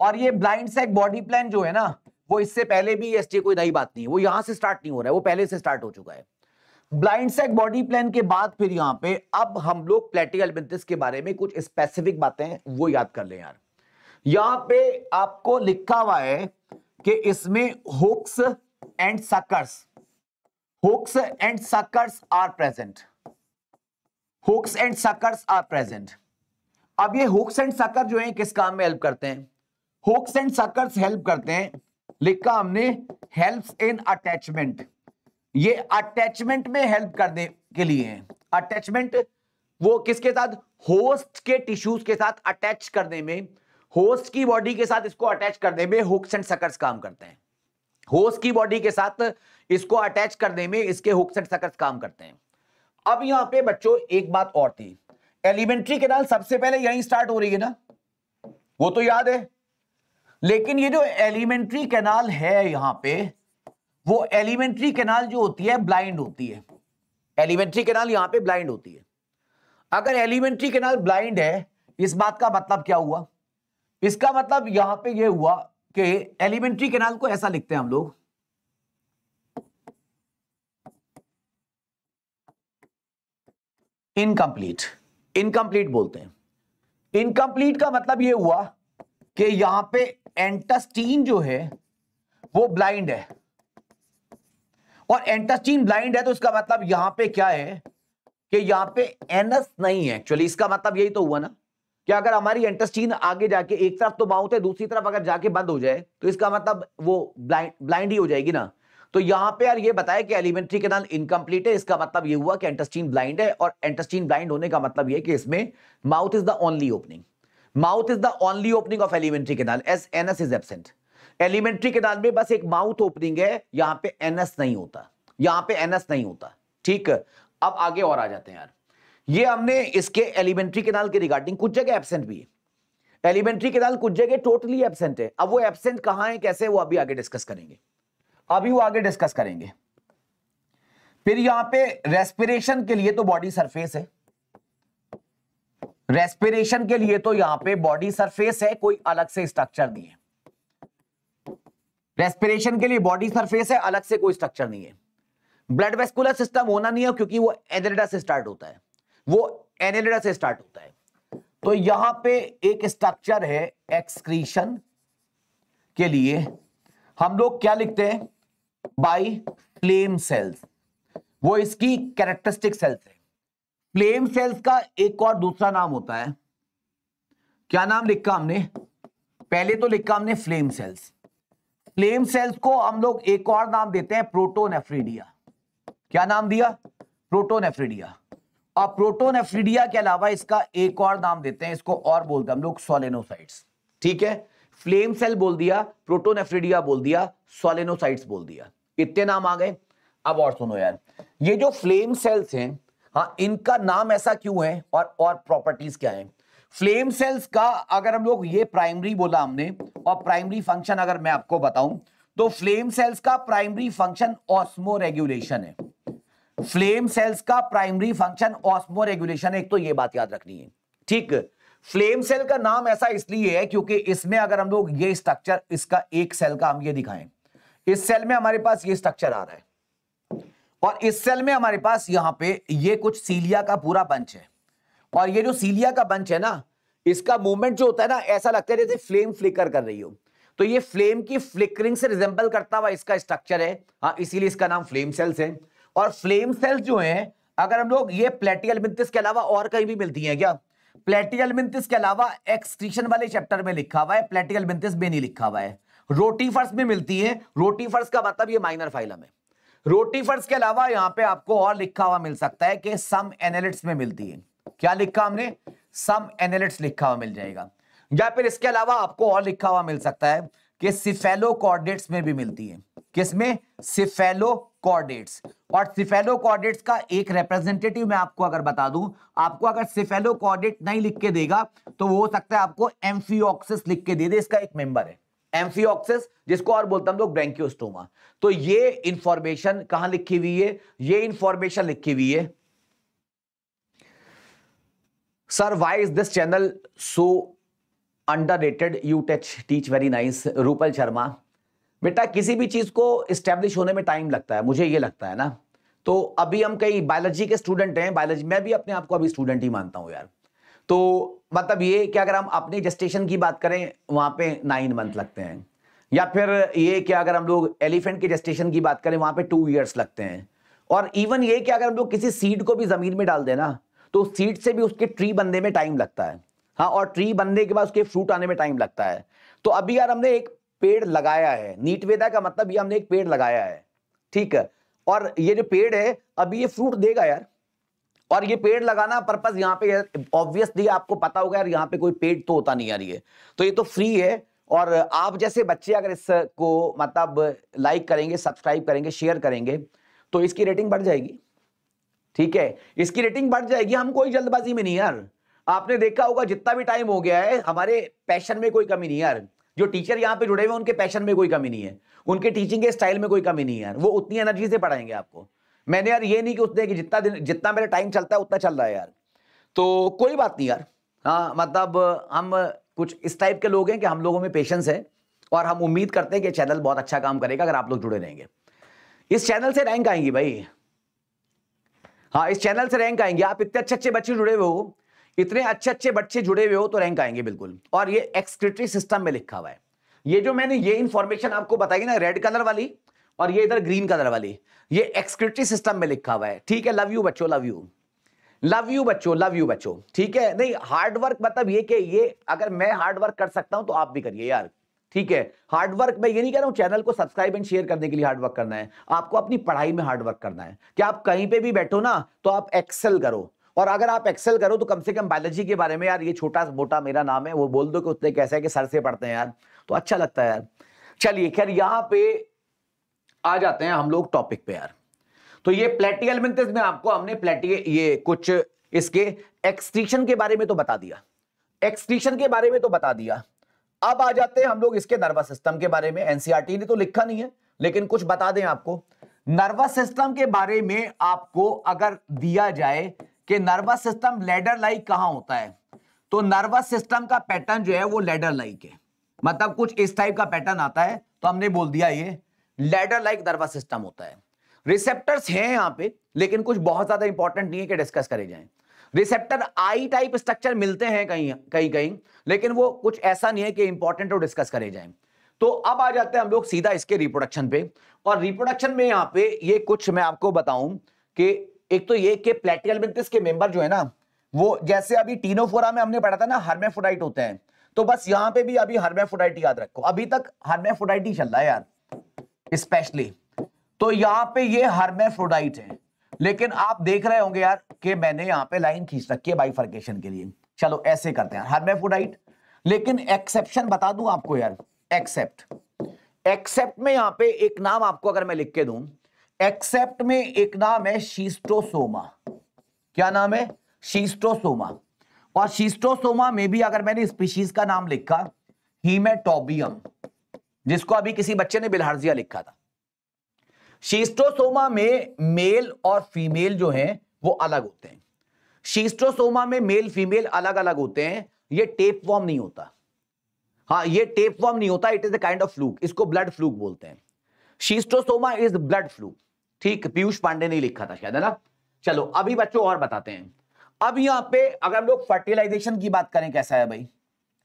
और ये ब्लाइंड सेक बॉडी प्लान जो है ना वो इससे पहले भी एस कोई नई बात नहीं है वो यहां से स्टार्ट नहीं हो रहा है वो पहले से स्टार्ट हो चुका है ब्लाइंड सेक बॉडी प्लान के बाद फिर यहां पे अब हम लोग प्लेटिकल के बारे में कुछ स्पेसिफिक बातें वो याद कर ले यार यहां पे आपको लिखा हुआ है कि इसमें hooks and suckers hooks and suckers are present hooks and suckers are present अब ये होक्स एंड सकर जो है किस काम में हेल्प करते हैं होक्स एंड सकर्स हेल्प करते हैं लिखा हमने हेल्प इन अटैचमेंट ये अटैचमेंट में हेल्प करने के लिए है अटैचमेंट वो किसके साथ होस्ट के टिश्यूज के साथ अटैच करने में होस्ट की बॉडी के साथ इसको अटैच करने में हुक्स एंड सकर्स काम करते हैं होस्ट की बॉडी के साथ इसको अटैच करने में इसके हुक्स एंड सकर्स काम करते हैं अब यहां पे बच्चों एक बात और थी एलिमेंट्री नाल सबसे पहले यही स्टार्ट हो रही है ना वो तो याद है लेकिन ये जो एलिमेंट्री कैनाल है यहां पे वो एलिमेंट्री कैनाल जो होती है ब्लाइंड होती है एलिमेंट्री कैनाल यहां पे ब्लाइंड होती है अगर एलिमेंट्री कैनाल ब्लाइंड है इस बात का मतलब क्या हुआ इसका मतलब यहां पे ये हुआ कि एलिमेंट्री कैनाल को ऐसा लिखते हैं हम लोग इनकम्प्लीट इनकम्प्लीट बोलते हैं इनकम्प्लीट का मतलब ये हुआ कि यहां पे एंटस्टीन जो है वो ब्लाइंड है और एंटस्टीन ब्लाइंड है तो इसका मतलब यहां पे क्या है कि यहां पे एनस नहीं है एक्चुअली इसका मतलब यही तो हुआ ना कि अगर हमारी एंटस्टीन आगे जाके एक तरफ तो माउथ है दूसरी तरफ अगर जाके बंद हो जाए तो इसका मतलब वो ब्लाइंड ब्लाइंड ही हो जाएगी ना तो यहां पे यार ये बताया कि एलिमेंट्री कैनाल इनकम्प्लीट है इसका मतलब ये हुआ कि एंटस्टीन ब्लाइंड है और एंटस्टीन ब्लाइंड होने का मतलब ये कि इसमें mouth is the only opening mouth is the only opening of alimentary canal S N S is absent alimentary के केनाल में बस एक माउथ ओपनिंग है यहां पे एनस नहीं होता यहां पे एनस नहीं होता ठीक अब आगे और आ जाते हैं यार ये हमने इसके एलिमेंट्री के केनाल के रिगार्डिंग कुछ जगह एबसेंट भी है एलिमेंट्री के केनाल कुछ जगह टोटली एबसेंट है अब वो एबसेंट कहां है कैसे वो अभी आगे डिस्कस करेंगे अभी वो आगे डिस्कस करेंगे फिर यहां पे रेस्पिरेशन के लिए तो बॉडी सरफेस है रेस्पिरेशन के लिए तो यहां पे बॉडी सरफेस है कोई अलग से स्ट्रक्चर नहीं है रेस्पिरेशन के लिए बॉडी सरफेस है अलग से कोई स्ट्रक्चर नहीं है ब्लड वेस्कुलर सिस्टम होना नहीं है क्योंकि वो एनेलिडा से स्टार्ट होता है वो एनेलिडा से स्टार्ट होता है तो यहां पे एक स्ट्रक्चर है एक्सक्रीशन के लिए हम लोग क्या लिखते हैं बाई फ्लेम सेल्स वो इसकी कैरेक्टरिस्टिक सेल्स है प्लेम सेल्स का एक और दूसरा नाम होता है क्या नाम लिखा हमने पहले तो लिखा हमने फ्लेम सेल्स फ्लेम सेल्स को हम लोग एक और नाम देते हैं प्रोटोनेफ्रीडिया क्या नाम दिया प्रोटोनेफ्रीडिया और प्रोटोनेफ्रीडिया के अलावा इसका एक और नाम देते हैं इसको और बोलते हैं हम लोग सोलेनोसाइट्स ठीक है फ्लेम सेल बोल दिया प्रोटोनेफ्रीडिया बोल दिया सोलेनोसाइट्स बोल दिया इतने नाम आ गए अब और सुनो यार ये जो फ्लेम सेल्स हैं हाँ इनका नाम ऐसा क्यों है और और प्रॉपर्टीज क्या है फ्लेम सेल्स का अगर हम लोग ये प्राइमरी बोला हमने और प्राइमरी फंक्शन अगर मैं आपको बताऊं तो फ्लेम सेल्स का प्राइमरी फंक्शन ऑस्मो रेगुलेशन है फ्लेम सेल्स का प्राइमरी फंक्शन ऑस्मो रेगुलेशन एक तो ये बात याद रखनी है ठीक फ्लेम सेल का नाम ऐसा इसलिए है क्योंकि इसमें अगर हम लोग ये स्ट्रक्चर इसका एक सेल का हम ये दिखाएं इस सेल में हमारे पास ये स्ट्रक्चर आ रहा है और इस सेल में हमारे पास यहाँ पे ये कुछ सीलिया का पूरा बंच है और ये जो सीलिया का बंच है ना इसका मूवमेंट जो होता है ना ऐसा लगता है जैसे फ्लेम फ्लिकर कर रही हो तो ये फ्लेम की फ्लिकरिंग से रिजेंबल करता हुआ इसका स्ट्रक्चर है हाँ इसीलिए इसका नाम फ्लेम सेल्स है और फ्लेम सेल्स जो है अगर हम लोग ये प्लेटियल मिंतिस के अलावा और कहीं भी मिलती है क्या प्लेटियल मिंतिस के अलावा एक्सक्रीशन वाले चैप्टर में लिखा हुआ है प्लेटियल मिंतिस में नहीं लिखा हुआ है रोटीफर्स में मिलती है रोटीफर्स का मतलब ये माइनर फाइलम है रोटीफर्स के अलावा यहां पे आपको और लिखा हुआ मिल सकता है कि सम एनालिट्स में मिलती है क्या लिखा हमने सम एनालिट्स लिखा हुआ मिल जाएगा या फिर इसके अलावा आपको और लिखा हुआ मिल सकता है कि सिफेलो कॉर्डेट्स में भी मिलती है किसमें सिफेलो कॉर्डेट्स और सिफेलो कॉर्डेट्स का एक रिप्रेजेंटेटिव मैं आपको अगर बता दूं आपको अगर सिफेलो कॉर्डेट नहीं लिख के देगा तो वो हो सकता है आपको एम्फियोक्सिस लिख के दे दे इसका एक मेंबर है एम्फियोक्सिस जिसको और बोलते हैं हम लोग ब्रैंक्योस्टोमा तो ये इंफॉर्मेशन कहां लिखी हुई है ये इंफॉर्मेशन लिखी हुई है sir why is this channel so underrated you touch teach very nice Rupal Sharma बेटा किसी भी चीज को स्टैब्लिश होने में टाइम लगता है मुझे ये लगता है ना तो अभी हम कई बायोलॉजी के स्टूडेंट हैं बायोलॉजी मैं भी अपने आप को अभी स्टूडेंट ही मानता हूं यार तो मतलब ये कि अगर हम अपने जस्टेशन की बात करें वहाँ पे नाइन मंथ लगते हैं या फिर ये कि अगर हम लोग एलिफेंट के जस्टेशन की बात करें वहाँ पे टू ईयर्स लगते हैं और इवन ये कि अगर हम लोग किसी सीड को भी ज़मीन में डाल देना तो सीड से भी उसके ट्री बनने में टाइम लगता है हाँ और ट्री बनने के बाद उसके फ्रूट आने में टाइम लगता है तो अभी यार हमने एक पेड़ लगाया है नीटवेदा का मतलब ये हमने एक पेड़ लगाया है ठीक है और ये जो पेड़ है अभी ये फ्रूट देगा यार और ये पेड़ लगाना पर्पज यहाँ पे ऑब्वियसली आपको पता होगा यार यहाँ पे कोई पेड़ तो होता नहीं यार ये तो ये तो फ्री है और आप जैसे बच्चे अगर इसको मतलब लाइक करेंगे सब्सक्राइब करेंगे शेयर करेंगे तो इसकी रेटिंग बढ़ जाएगी ठीक है इसकी रेटिंग बढ़ जाएगी हम कोई जल्दबाजी में नहीं यार आपने देखा होगा जितना भी टाइम हो गया है हमारे पैशन में कोई कमी नहीं यार जो टीचर यहाँ पे जुड़े हुए उनके पैशन में कोई कमी नहीं है उनके टीचिंग के स्टाइल में कोई कमी नहीं है यार वो उतनी एनर्जी से पढ़ाएंगे आपको मैंने यार ये नहीं कि उसने कि जितना दिन जितना मेरा टाइम चलता है उतना चल रहा है यार तो कोई बात नहीं यार हाँ मतलब हम कुछ इस टाइप के लोग हैं कि हम लोगों में पेशेंस है और हम उम्मीद करते हैं कि चैनल बहुत अच्छा काम करेगा अगर आप लोग जुड़े रहेंगे इस चैनल से रैंक आएंगी भाई हाँ इस चैनल से रैंक आएंगे आप इतने अच्छे अच्छे बच्चे जुड़े हुए हो इतने अच्छे अच्छे बच्चे जुड़े हुए हो तो रैंक आएंगे बिल्कुल और ये एक्सक्रिटरी सिस्टम में लिखा हुआ है ये जो मैंने ये इन्फॉर्मेशन आपको बताई ना रेड कलर वाली और ये इधर ग्रीन कलर वाली ये एक्सक्रिटरी सिस्टम में लिखा हुआ है ठीक है लव यू बच्चो लव यू लव यू बच्चो लव यू बच्चो ठीक है नहीं हार्ड वर्क मतलब ये कि ये अगर मैं हार्ड वर्क कर सकता हूं तो आप भी करिए यार ठीक है हार्ड वर्क मैं ये नहीं कह रहा हूं चैनल को सब्सक्राइब एंड शेयर करने के लिए हार्ड वर्क करना है आपको अपनी पढ़ाई में हार्ड वर्क करना है कि आप कहीं पे भी बैठो ना तो आप एक्सेल करो और अगर आप एक्सेल करो तो कम से कम बायोलॉजी के बारे में यार ये छोटा मोटा मेरा नाम है वो बोल दो कि उतने कैसे है कि सर से पढ़ते हैं यार तो अच्छा लगता है यार चलिए खैर यहाँ पे आ जाते हैं हम लोग टॉपिक पे यार तो ये प्लेटिकल मिनथिस में आपको हमने प्लेटिक ये कुछ इसके एक्सट्रीशन के बारे में तो बता दिया एक्सट्रीशन के बारे में तो बता दिया अब आ जाते हैं हम लोग इसके नर्वस सिस्टम के बारे में एनसीआरटी e ने तो लिखा नहीं है लेकिन कुछ बता दें आपको नर्वस सिस्टम के बारे में आपको अगर दिया जाए कि नर्वस सिस्टम लेडर लाइक कहां होता है तो नर्वस सिस्टम का पैटर्न जो है वो लेडर लाइक है मतलब कुछ इस टाइप का पैटर्न आता है तो हमने बोल दिया ये लेडर लाइक दरवा सिस्टम होता है रिसेप्टर्स हैं यहाँ पे लेकिन कुछ बहुत ज्यादा इंपॉर्टेंट नहीं है कि डिस्कस करे जाए रिसेप्टर आई टाइप स्ट्रक्चर मिलते हैं कहीं कहीं कहीं लेकिन वो कुछ ऐसा नहीं है कि इंपॉर्टेंट और डिस्कस करे जाए तो अब आ जाते हैं हम लोग सीधा इसके रिप्रोडक्शन पे और रिप्रोडक्शन में यहाँ पे ये कुछ मैं आपको बताऊं कि एक तो ये कि प्लेटियल मिंथिस के मेंबर जो है ना वो जैसे अभी टीनोफोरा में हमने पढ़ा था ना हर्मेफोडाइट होते हैं तो बस यहाँ पे भी अभी हर्मेफोडाइट याद रखो अभी तक हर्मेफोडाइट ही चल रहा है यार स्पेशली तो यहां पे ये हर्मेफ्रोडाइट है लेकिन आप देख रहे होंगे यार कि मैंने यहां पे लाइन खींच रखी है बाइफर्केशन के लिए चलो ऐसे करते हैं हर्मेफ्रोडाइट लेकिन एक्सेप्शन बता दूं आपको यार एक्सेप्ट एक्सेप्ट में यहां पे एक नाम आपको अगर मैं लिख के दूं एक्सेप्ट में एक नाम है शीस्टोसोमा क्या नाम है शीस्टोसोमा और शीस्टोसोमा में भी अगर मैंने स्पीशीज का नाम लिखा हीमेटोबियम जिसको अभी किसी बच्चे ने बिलहारजिया लिखा था शीस्टोसोमा में मेल और फीमेल जो हैं वो अलग होते हैं शीस्टोसोमा में मेल फीमेल अलग अलग होते हैं ये टेप वॉर्म नहीं होता हाँ ये टेप वॉर्म नहीं होता it is a kind of fluke इसको ब्लड फ्लूक बोलते हैं शीस्टोसोमा इज ब्लड फ्लूक ठीक पीयूष पांडे ने लिखा था शायद है ना चलो अभी बच्चों और बताते हैं अब यहाँ पे अगर हम लोग फर्टिलाइजेशन की बात करें कैसा है भाई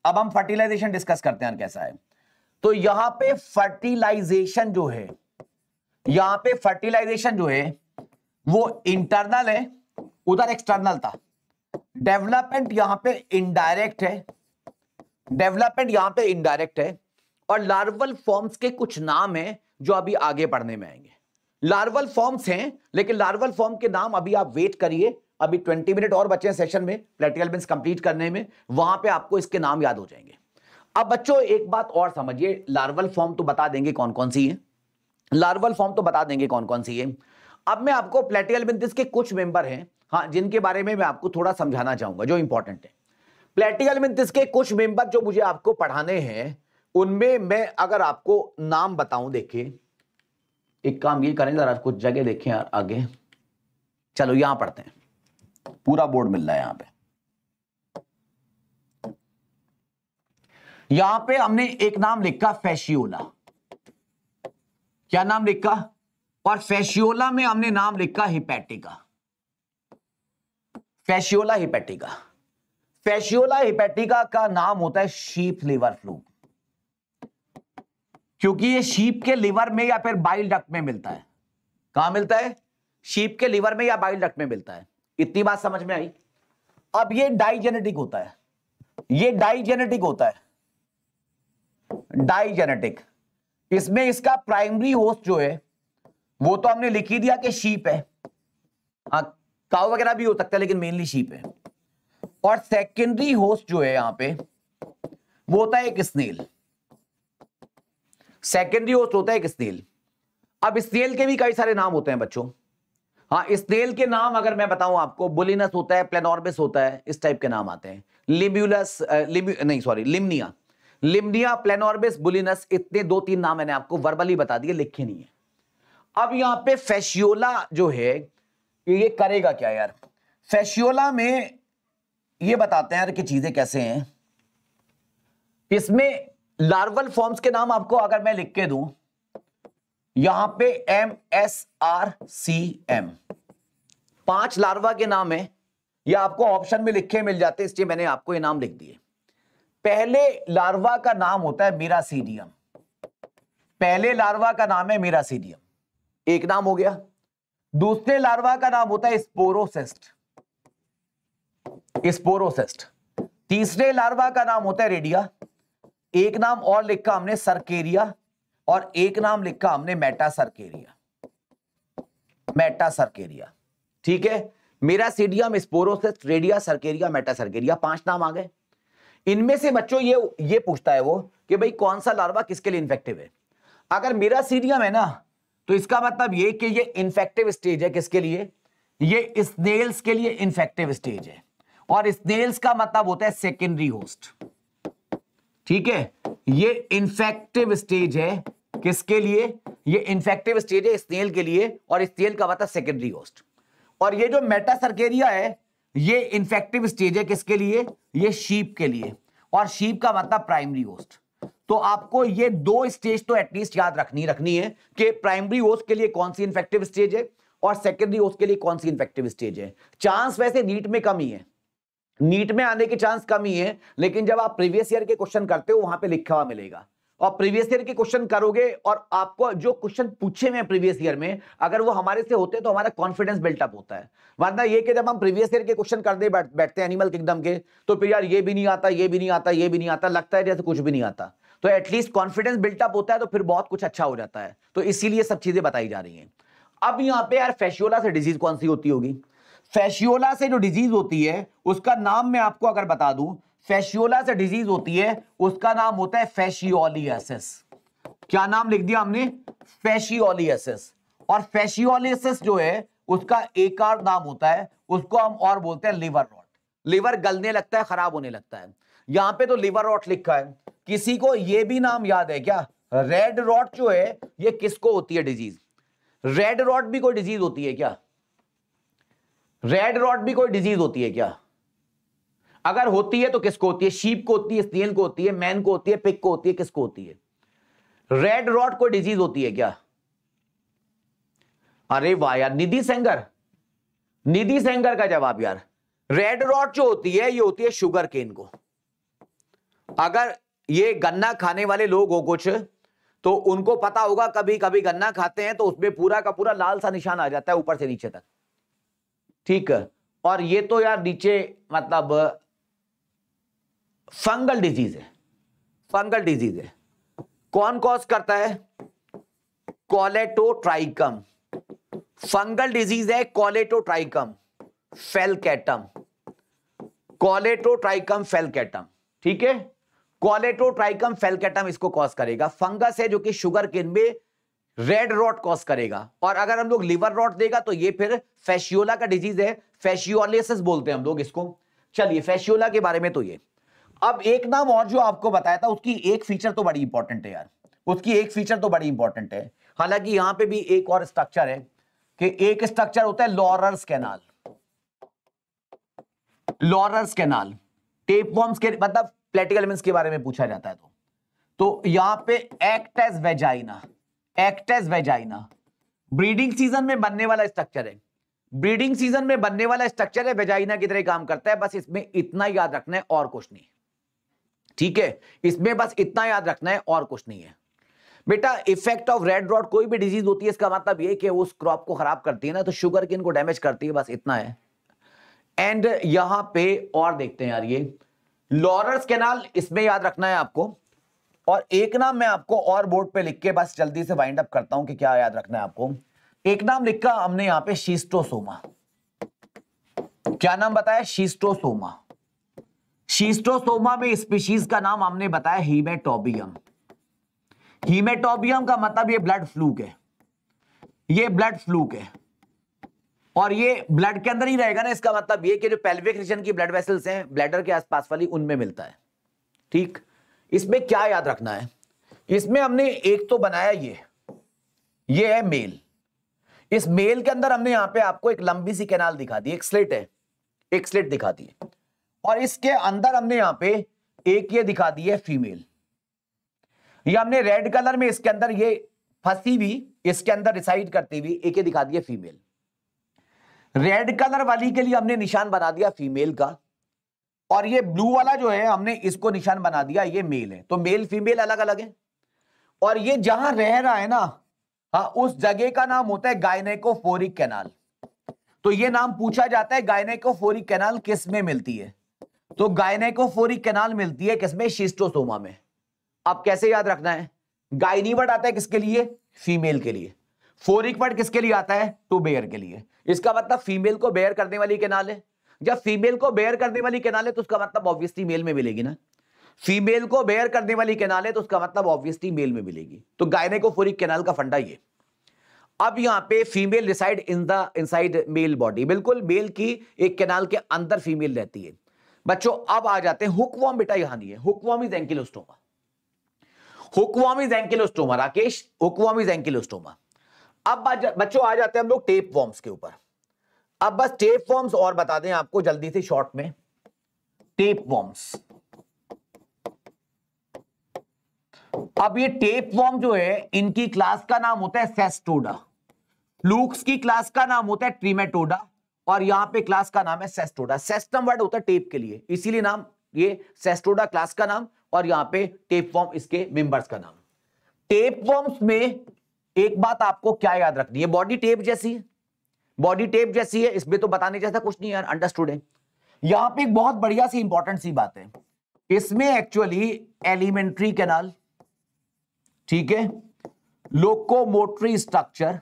अब हम फर्टिलाइजेशन डिस्कस करते हैं कैसा है तो यहां पे फर्टिलाइजेशन जो है यहां पे फर्टिलाइजेशन जो है वो इंटरनल है उधर एक्सटर्नल था डेवलपमेंट यहां पे इनडायरेक्ट है डेवलपमेंट यहां पे इनडायरेक्ट है और लार्वल फॉर्म्स के कुछ नाम हैं जो अभी आगे पढ़ने में आएंगे लार्वल फॉर्म्स हैं लेकिन लार्वल फॉर्म के नाम अभी आप वेट करिए अभी 20 मिनट और बचे हैं सेशन में प्रैक्टिकल बिन्स कंप्लीट करने में वहां पे आपको इसके नाम याद हो जाएंगे अब बच्चों एक बात और समझिए लार्वल फॉर्म तो बता देंगे कौन कौन सी है लार्वल फॉर्म तो बता देंगे कौन कौन सी है अब मैं आपको प्लेटियल बिंदिस के कुछ मेंबर हैं हाँ जिनके बारे में मैं आपको थोड़ा समझाना चाहूंगा जो इंपॉर्टेंट है प्लेटियल बिंदिस के कुछ मेंबर जो मुझे आपको पढ़ाने हैं उनमें मैं अगर आपको नाम बताऊं देखिए एक काम ये करें जरा कुछ जगह देखें यार आगे चलो यहां पढ़ते हैं पूरा बोर्ड मिल रहा है यहां पर यहां पे हमने एक नाम लिखा फैशियोला क्या नाम लिखा और फैशियोला में हमने नाम लिखा hepatica fasciola hepatica fasciola hepatica का नाम होता है शीप लिवर फ्लू क्योंकि ये शीप के लिवर में या फिर बाइल डक्ट में मिलता है कहा मिलता है शीप के लिवर में या बाइल डक्ट में मिलता है इतनी बात समझ में आई अब ये डाइजेनेटिक होता है ये डाइजेनेटिक होता है डाइजेनेटिक इसमें इसका प्राइमरी होस्ट जो है वो तो हमने लिख ही दिया कि शीप है हाँ, काउ वगैरह भी हो सकता है लेकिन मेनली शीप है और सेकेंडरी होस्ट जो है यहां पे वो होता है एक स्नेल सेकेंडरी होस्ट होता है एक स्नेल अब स्नेल के भी कई सारे नाम होते हैं बच्चों हाँ स्नेल के नाम अगर मैं बताऊं आपको बुलिनस होता है प्लेनॉर्बिस होता है इस टाइप के नाम आते हैं लिम्यूलस लिम्यू नहीं सॉरी लिम्निया लिम्निया प्लेनोरबिस बुलिनस इतने दो तीन नाम मैंने आपको वर्बली बता दिए लिखे नहीं है अब यहां पे फैशियोला जो है ये करेगा क्या यार फैशियोला में ये बताते हैं यार कि चीजें कैसे हैं इसमें लार्वल फॉर्म्स के नाम आपको अगर मैं लिख के दू यहां पे M S R C M पांच लार्वा के नाम है ये आपको ऑप्शन में लिखे मिल जाते इसलिए मैंने आपको ये नाम लिख दिए पहले लार्वा का नाम होता है मीरासीडियम पहले लार्वा का नाम है मीरासीडियम एक नाम हो गया दूसरे लार्वा का नाम होता है स्पोरोसेस्ट स्पोरोसेस्ट तीसरे लार्वा का नाम होता है रेडिया एक नाम और लिखा हमने सरकेरिया और एक नाम लिखा हमने मेटा सरकेरिया मेटा सरकेरिया ठीक है मेरा सीडियम स्पोरोसेस्ट रेडिया सरकेरिया मेटा सरकेरिया पांच नाम आ गए इनमें से बच्चों ये ये पूछता है वो कि भाई कौन सा लार्वा किसके लिए इन्फेक्टिव है अगर मेरा सीरियम है ना तो इसका मतलब ये कि ये इन्फेक्टिव स्टेज है किसके लिए ये स्नेल्स के लिए इन्फेक्टिव स्टेज है और स्नेल्स का मतलब होता है सेकेंडरी होस्ट ठीक है ये इन्फेक्टिव स्टेज है किसके लिए ये इन्फेक्टिव स्टेज है स्नेल के लिए और स्नेल का मतलब सेकेंडरी होस्ट और ये जो मेटासर्केरिया है ये इन्फेक्टिव स्टेज है किसके लिए ये शीप के लिए और शीप का मतलब प्राइमरी होस्ट तो आपको ये दो स्टेज तो एटलीस्ट याद रखनी रखनी है कि प्राइमरी होस्ट के लिए कौन सी इन्फेक्टिव स्टेज है और सेकेंडरी होस्ट के लिए कौन सी इंफेक्टिव स्टेज है चांस वैसे नीट में कम ही है नीट में आने के चांस कम ही है लेकिन जब आप प्रीवियस ईयर के क्वेश्चन करते हो वहां पे लिखा हुआ मिलेगा और प्रीवियस ईयर के क्वेश्चन करोगे और आपको जो क्वेश्चन पूछे हुए प्रीवियस ईयर में अगर वो हमारे से होते तो हमारा कॉन्फिडेंस बिल्टअप होता है वरना ये कि जब हम प्रीवियस ईयर के क्वेश्चन कर दे बैठ, बैठते हैं एनिमल किंगडम के तो फिर यार ये भी नहीं आता ये भी नहीं आता ये भी नहीं आता लगता है जैसे कुछ भी नहीं आता तो एटलीस्ट कॉन्फिडेंस बिल्टअप होता है तो फिर बहुत कुछ अच्छा हो जाता है तो इसीलिए सब चीजें बताई जा रही है अब यहाँ पे यार फैशियोला से डिजीज कौन सी होती होगी फैशियोला से जो डिजीज होती है उसका नाम मैं आपको अगर बता दूं फैशियोला से डिजीज होती है उसका नाम होता है फैशियोलियसिस क्या नाम लिख दिया हमने फैशियोलियसिस और फैशियोलियसिस जो है उसका एक और नाम होता है उसको हम और बोलते हैं लिवर रॉट लिवर गलने लगता है खराब होने लगता है यहां पे तो लिवर रॉट लिखा है किसी को यह भी नाम याद है क्या रेड रॉट जो है ये किसको होती है डिजीज रेड रॉट भी कोई डिजीज होती है क्या रेड रॉट भी कोई डिजीज होती है क्या अगर होती है तो किसको होती है शीप को होती है स्टील को होती है मैन को होती है पिक को होती है किसको होती है रेड रॉट को डिजीज होती है क्या अरे वाह यार निधि सेंगर निधि सेंगर का जवाब यार रेड रॉट जो होती है ये होती है शुगर केन को अगर ये गन्ना खाने वाले लोग हो कुछ तो उनको पता होगा कभी कभी गन्ना खाते हैं तो उसमें पूरा का पूरा लाल सा निशान आ जाता है ऊपर से नीचे तक ठीक और ये तो यार नीचे मतलब फंगल डिजीज है फंगल डिजीज है कौन कॉज करता है ट्राइकम फंगल डिजीज है फेलकेटम कॉलेटो ट्राइकम फेलकेटम ठीक है ट्राइकम फेलकेटम इसको कॉज करेगा फंगस है जो कि शुगर किन में रेड रॉट कॉज करेगा और अगर हम लोग लिवर रॉट देगा तो ये फिर फैशियोला का डिजीज है फैशियोलिस बोलते हैं हम लोग इसको चलिए फैशियोला के बारे में तो ये अब एक नाम और जो आपको बताया था उसकी एक फीचर तो बड़ी इंपॉर्टेंट है यार उसकी एक फीचर तो बड़ी इंपॉर्टेंट है हालांकि यहां पे भी एक और स्ट्रक्चर है कि एक स्ट्रक्चर होता है लॉरर्स कैनाल लॉरर्स कैनाल टेपवॉर्म्स के मतलब प्लेटिकल एलिमेंट्स के बारे में पूछा जाता है तो तो यहां पे act as vagina act as vagina breeding season में बनने वाला स्ट्रक्चर है ब्रीडिंग सीजन में बनने वाला स्ट्रक्चर है वेजाइना की तरह काम करता है बस इसमें इतना याद रखना है और कुछ नहीं ठीक है इसमें बस इतना याद रखना है और कुछ नहीं है बेटा इफेक्ट ऑफ रेड रॉट कोई भी डिजीज होती है इसका मतलब ये कि उस क्रॉप को खराब करती है ना तो शुगर किन को डैमेज करती है बस इतना है एंड यहां पे और देखते हैं यार ये लॉरस कैनाल इसमें याद रखना है आपको और एक नाम मैं आपको और बोर्ड पे लिख के बस जल्दी से वाइंड अप करता हूं कि क्या याद रखना है आपको एक नाम लिखा हमने यहां पे शीस्टोसोमा क्या नाम बताया शीस्टोसोमा शीस्टोसोमा में स्पीशीज का नाम हमने बताया हीमेटोबियम हीमेटोबियम का मतलब ये ब्लड फ्लूक है ये ब्लड फ्लूक है और ये ब्लड के अंदर ही रहेगा ना इसका मतलब ये कि जो पेल्विक रीजन की ब्लड वेसल्स हैं ब्लैडर के आसपास वाली उनमें मिलता है ठीक इसमें क्या याद रखना है इसमें हमने एक तो बनाया ये ये है मेल इस मेल के अंदर हमने यहां पे आपको एक लंबी सी कैनाल दिखा दी एक स्लेट है एक स्लेट दिखा दी है और इसके अंदर हमने यहां पे एक ये दिखा दी है फीमेल ये हमने रेड कलर में इसके अंदर ये फंसी हुई इसके अंदर रिसाइड करती हुई एक ये दिखा दी है फीमेल रेड कलर वाली के लिए हमने निशान बना दिया फीमेल का और ये ब्लू वाला जो है हमने इसको निशान बना दिया ये मेल है तो मेल फीमेल अलग अलग है और ये जहां रह रहा है ना हाँ उस जगह का नाम होता है गायनेकोफोरिक कैनाल तो ये नाम पूछा जाता है गायनेकोफोरिक कैनाल किस में मिलती है तो गायनेकोफोरिक कैनाल मिलती है किसमें शिस्टोसोमा में आप कैसे याद रखना है गायनी वर्ड आता है किसके लिए फीमेल के लिए फोरिक वर्ड किसके लिए आता है टू बेयर के लिए इसका मतलब फीमेल को बेयर करने वाली कैनाल है जब फीमेल को बेयर करने वाली कैनाल है तो उसका मतलब ऑब्वियसली मेल में मिलेगी ना फीमेल को बेयर करने वाली कैनाल है तो उसका मतलब ऑब्वियसली मेल में मिलेगी तो गायनेकोफोरिक कैनाल का फंडा ये अब यहां पे female reside in the inside male body बिल्कुल मेल की एक कैनाल के अंदर फीमेल रहती है बच्चों अब आ जाते हैं हुक्वाम बेटा यहां दिए hookworm is ancylostoma hookworm is ancylostoma Rakesh hookworm is ancylostoma अब बच्चों आ जाते हैं हम लोग टेप वॉर्म्स के ऊपर अब बस टेप वॉर्म्स और बता दें आपको जल्दी से शॉर्ट में टेप वॉर्म्स अब ये टेप वॉर्म जो है इनकी क्लास का नाम होता है सेस्टोडा फ्लूक्स की क्लास का नाम होता है ट्रीमेटोडा और यहां पे क्लास का नाम है सेस्टोडा सेस्टम वर्ड होता है टेप के लिए इसीलिए नाम ये सेस्टोडा क्लास का नाम और यहां पे टेप वॉर्म इसके मेंबर्स का नाम टेप फॉर्म्स में एक बात आपको क्या याद रखनी है बॉडी टेप जैसी है बॉडी टेप जैसी है इसमें तो बताने जैसा कुछ नहीं है अंडरस्टूड है यहां पर बहुत बढ़िया सी इंपॉर्टेंट सी बात है इसमें एक्चुअली एलिमेंट्री कैनाल ठीक है locomotory structure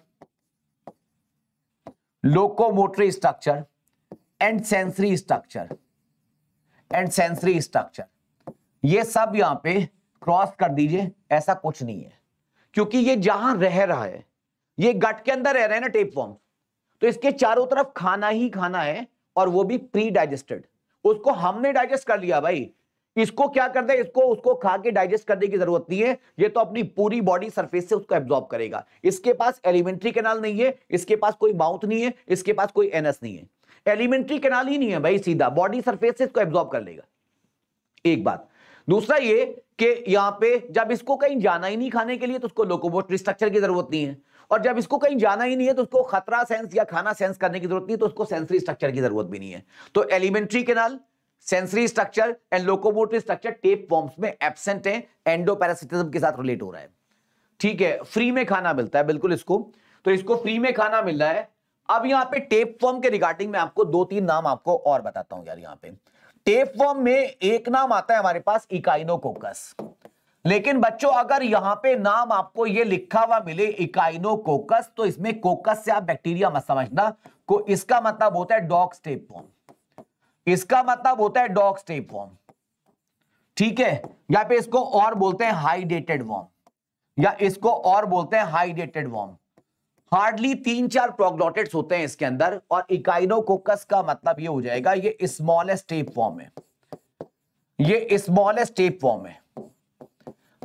locomotory structure and sensory structure and sensory structure ये सब यहां पे क्रॉस कर दीजिए ऐसा कुछ नहीं है क्योंकि ये जहां रह रहा है ये गट के अंदर रह रहे है ना टेप फॉर्म तो इसके चारों तरफ खाना ही खाना है और वो भी प्री डाइजेस्टेड उसको हमने डाइजेस्ट कर लिया भाई इसको क्या कर दे इसको उसको खा के डाइजेस्ट करने की जरूरत नहीं है ये तो अपनी पूरी बॉडी सरफेस से उसको एब्जॉर्ब करेगा इसके पास एलिमेंट्री कैनाल नहीं है इसके पास कोई माउथ नहीं है इसके पास कोई एनएस नहीं है एलिमेंट्री कैनाल ही नहीं है भाई सीधा बॉडी सरफेस से इसको एब्जॉर्ब कर लेगा एक बात दूसरा ये कि यहाँ पे जब इसको कहीं जाना ही नहीं खाने के लिए तो उसको लोकोमोटरी स्ट्रक्चर की जरूरत नहीं है और जब इसको कहीं जाना ही नहीं है तो उसको खतरा सेंस या खाना सेंस करने की जरूरत नहीं है तो उसको सेंसरी स्ट्रक्चर की जरूरत भी नहीं है तो alimentary canal sensory structure and locomotive structure tapeworms में एबसेंट है एंडोपैरासिटिज्म के साथ रिलेट हो रहा है ठीक है फ्री में खाना मिलता है बिल्कुल इसको तो इसको फ्री में खाना मिल रहा है अब यहाँ पे टेप फॉर्म के रिगार्डिंग में आपको दो तीन नाम आपको और बताता हूँ यार यहाँ पे टेप फॉर्म में एक नाम आता है हमारे पास इकाइनोकोकस लेकिन बच्चों अगर यहाँ पे नाम आपको ये लिखा हुआ मिले इकाइनोकोकस तो इसमें कोकस से आप बैक्टीरिया मत समझना को इसका मतलब होता है डॉग स्टेप फॉर्म इसका मतलब होता है डॉग स्टेप वॉर्म ठीक है या फिर इसको और बोलते हैं हाई डेटेड वॉर्म या इसको और बोलते हैं हाई डेटेड वॉर्म हार्डली तीन चार प्रोग्लोटेट्स होते हैं इसके अंदर और इकाइनोकोकस का मतलब ये हो जाएगा ये स्मॉलेस्ट टेप फॉर्म है ये स्मॉलेस्ट टेप फॉर्म है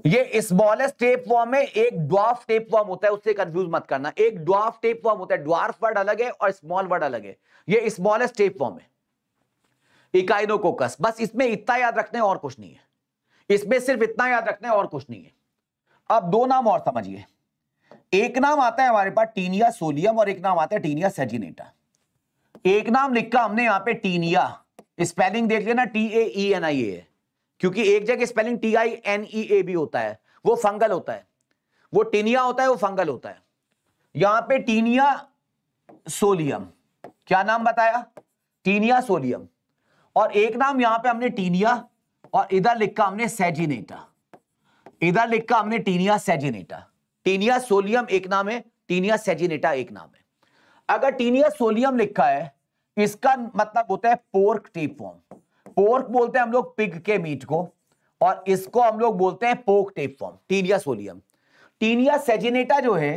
ये स्मॉलेस्ट टेप फॉर्म है एक ड्वार्फ टेप फॉर्म होता है उससे कंफ्यूज मत करना एक ड्वार्फ टेप फॉर्म होता है ड्वार्फ वर्ड अलग है और स्मॉल वर्ड अलग है ये स्मॉलेस्ट टेप फॉर्म है इकाइनोकोकस बस इसमें इतना याद रखने और कुछ नहीं है इसमें सिर्फ इतना याद रखने और कुछ नहीं है अब दो नाम और समझिए एक नाम आता है हमारे पास टीनिया सोलियम और एक नाम आता है टीनिया सेजिनेटा एक नाम लिखा हमने यहां पे टीनिया स्पेलिंग देख लेना टी ए ई एन आई ए क्योंकि एक जगह spelling T I N E A भी होता है वो फंगल होता है वो टीनिया होता है वो फंगल होता है यहां पे टीनिया सोलियम क्या नाम बताया टीनिया सोलियम और एक नाम यहां पे हमने टीनिया और इधर लिखा हमने सेजिनेटा इधर लिखा हमने टीनिया सेजिनेटा टीनिया सोलियम एक नाम है टीनिया सेजिनेटा एक नाम है अगर टीनिया सोलियम लिखा है इसका मतलब होता है पोर्क टेप फॉर्म पोर्क बोलते हैं हम लोग पिग के मीट को और इसको हम लोग बोलते हैं pork form Taenia solium Taenia saginata जो है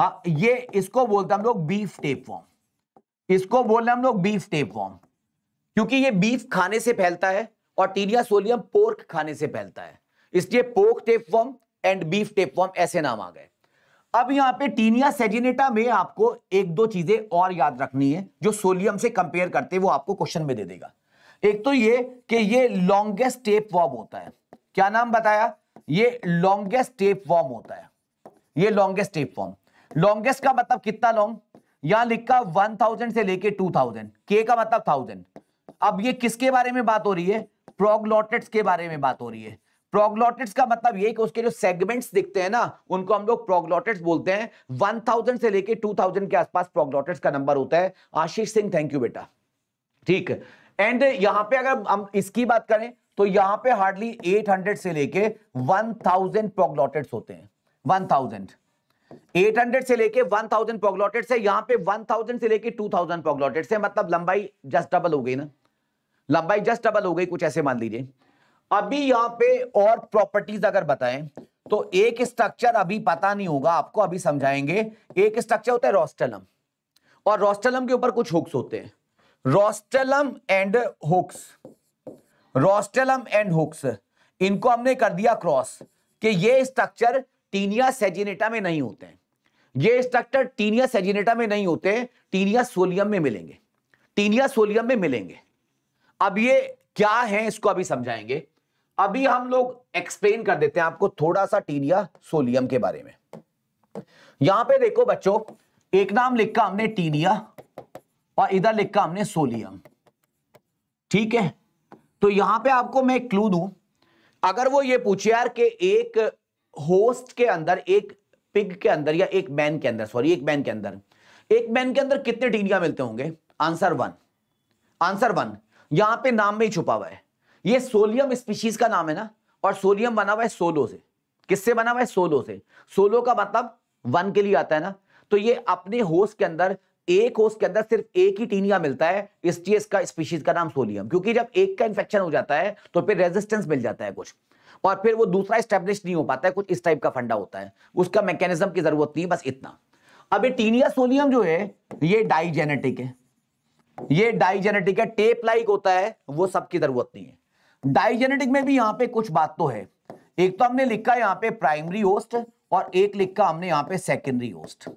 हाँ ये इसको बोलते हैं हम लोग बीफ टेप फॉर्म इसको बोल रहे हम लोग बीफ टेप फॉर्म क्योंकि ये बीफ खाने से फैलता है और टीरिया सोलियम पोर्क खाने से फैलता है इसलिए pork tapeworm and beef tapeworm ऐसे नाम आ गए अब यहां पे टीनिया सेजिनेटा में आपको एक दो चीजें और याद रखनी है जो सोलियम से कंपेयर करते वो आपको क्वेश्चन में दे देगा एक तो ये कि ये लॉन्गेस्ट टेप वॉर्म होता है क्या नाम बताया ये लॉन्गेस्ट टेप वॉर्म होता है ये लॉन्गेस्ट टेप वॉर्म लॉन्गेस्ट का मतलब कितना लॉन्ग यहां लिखा थाउजेंड से लेके थाउजेंड के का मतलब थाउजेंड अब ये किसके बारे में बात हो रही है प्रोग्लॉटेट्स के बारे में बात हो रही है प्रोग्लॉटेट्स का मतलब ये कि उसके जो सेगमेंट्स दिखते हैं ना उनको हम लोग प्रोग्लॉटेट्स बोलते हैं वन थाउजेंड से लेके थाउजेंड के आसपास प्रोग्लॉटेट्स का नंबर होता है आशीष सिंह थैंक यू बेटा ठीक एंड यहां पे अगर हम इसकी बात करें तो यहां पे हार्डली 800 से लेके 1000 प्रोग्लॉटेट्स होते हैं 1000 800 से लेके 1000 थाउजेंड पॉगलॉटेड से यहां पे 1000 से लेके 2000 पॉगलॉटेड से मतलब लंबाई जस्ट डबल हो गई ना लंबाई जस्ट डबल हो गई कुछ ऐसे मान लीजिए अभी यहां पे और प्रॉपर्टीज अगर बताएं तो एक स्ट्रक्चर अभी पता नहीं होगा आपको अभी समझाएंगे एक स्ट्रक्चर होता है रोस्टेलम और रोस्टेलम के ऊपर कुछ हुक्स होते हैं rostellum and hooks rostellum and hooks इनको हमने कर दिया क्रॉस कि ये स्ट्रक्चर टीनिया सेजिनेटा में नहीं होते हैं ये स्ट्रक्चर टीनिया सेजिनेटा में नहीं होते टीनिया सोलियम में मिलेंगे टीनिया सोलियम में मिलेंगे अब ये क्या है इसको अभी समझाएंगे अभी हम लोग एक्सप्लेन कर देते हैं आपको थोड़ा सा टीनिया सोलियम के बारे में यहां पे देखो बच्चों एक नाम लिखा हमने टीनिया और इधर लिखा हमने सोलियम ठीक है तो यहां पे आपको मैं क्लू दू अगर वो ये पूछे यार कि एक होस्ट के अंदर एक पिग के अंदर या एक मैन के अंदर सॉरी एक मैन के अंदर एक मैन के अंदर कितने टीनिया मिलते होंगे आंसर वन आंसर वन यहां पे नाम में ही छुपा हुआ है ये सोलियम स्पीशीज का नाम है ना और सोलियम बना हुआ है सोलो से किससे बना हुआ है सोलो से सोलो का मतलब वन के लिए आता है ना तो ये अपने होस्ट के अंदर एक होस्ट के अंदर सिर्फ एक ही टीनिया मिलता है इसलिए का स्पीशीज का नाम सोलियम क्योंकि जब एक का इंफेक्शन हो जाता है तो फिर रेजिस्टेंस मिल जाता है कुछ और फिर वो दूसरा स्टेब्लिश नहीं हो पाता है कुछ इस टाइप का फंडा होता है उसका मैकेनिज्म की जरूरत नहीं बस इतना अब ये टीनिया सोलियम जो है ये डाइजेनेटिक है ये डाइजेनेटिक है टेप लाइक होता है वो सबकी जरूरत नहीं है डाइजेनेटिक में भी यहां पे कुछ बात तो है एक तो हमने लिखा यहां पे प्राइमरी होस्ट और एक लिखा हमने यहां पे सेकेंडरी होस्ट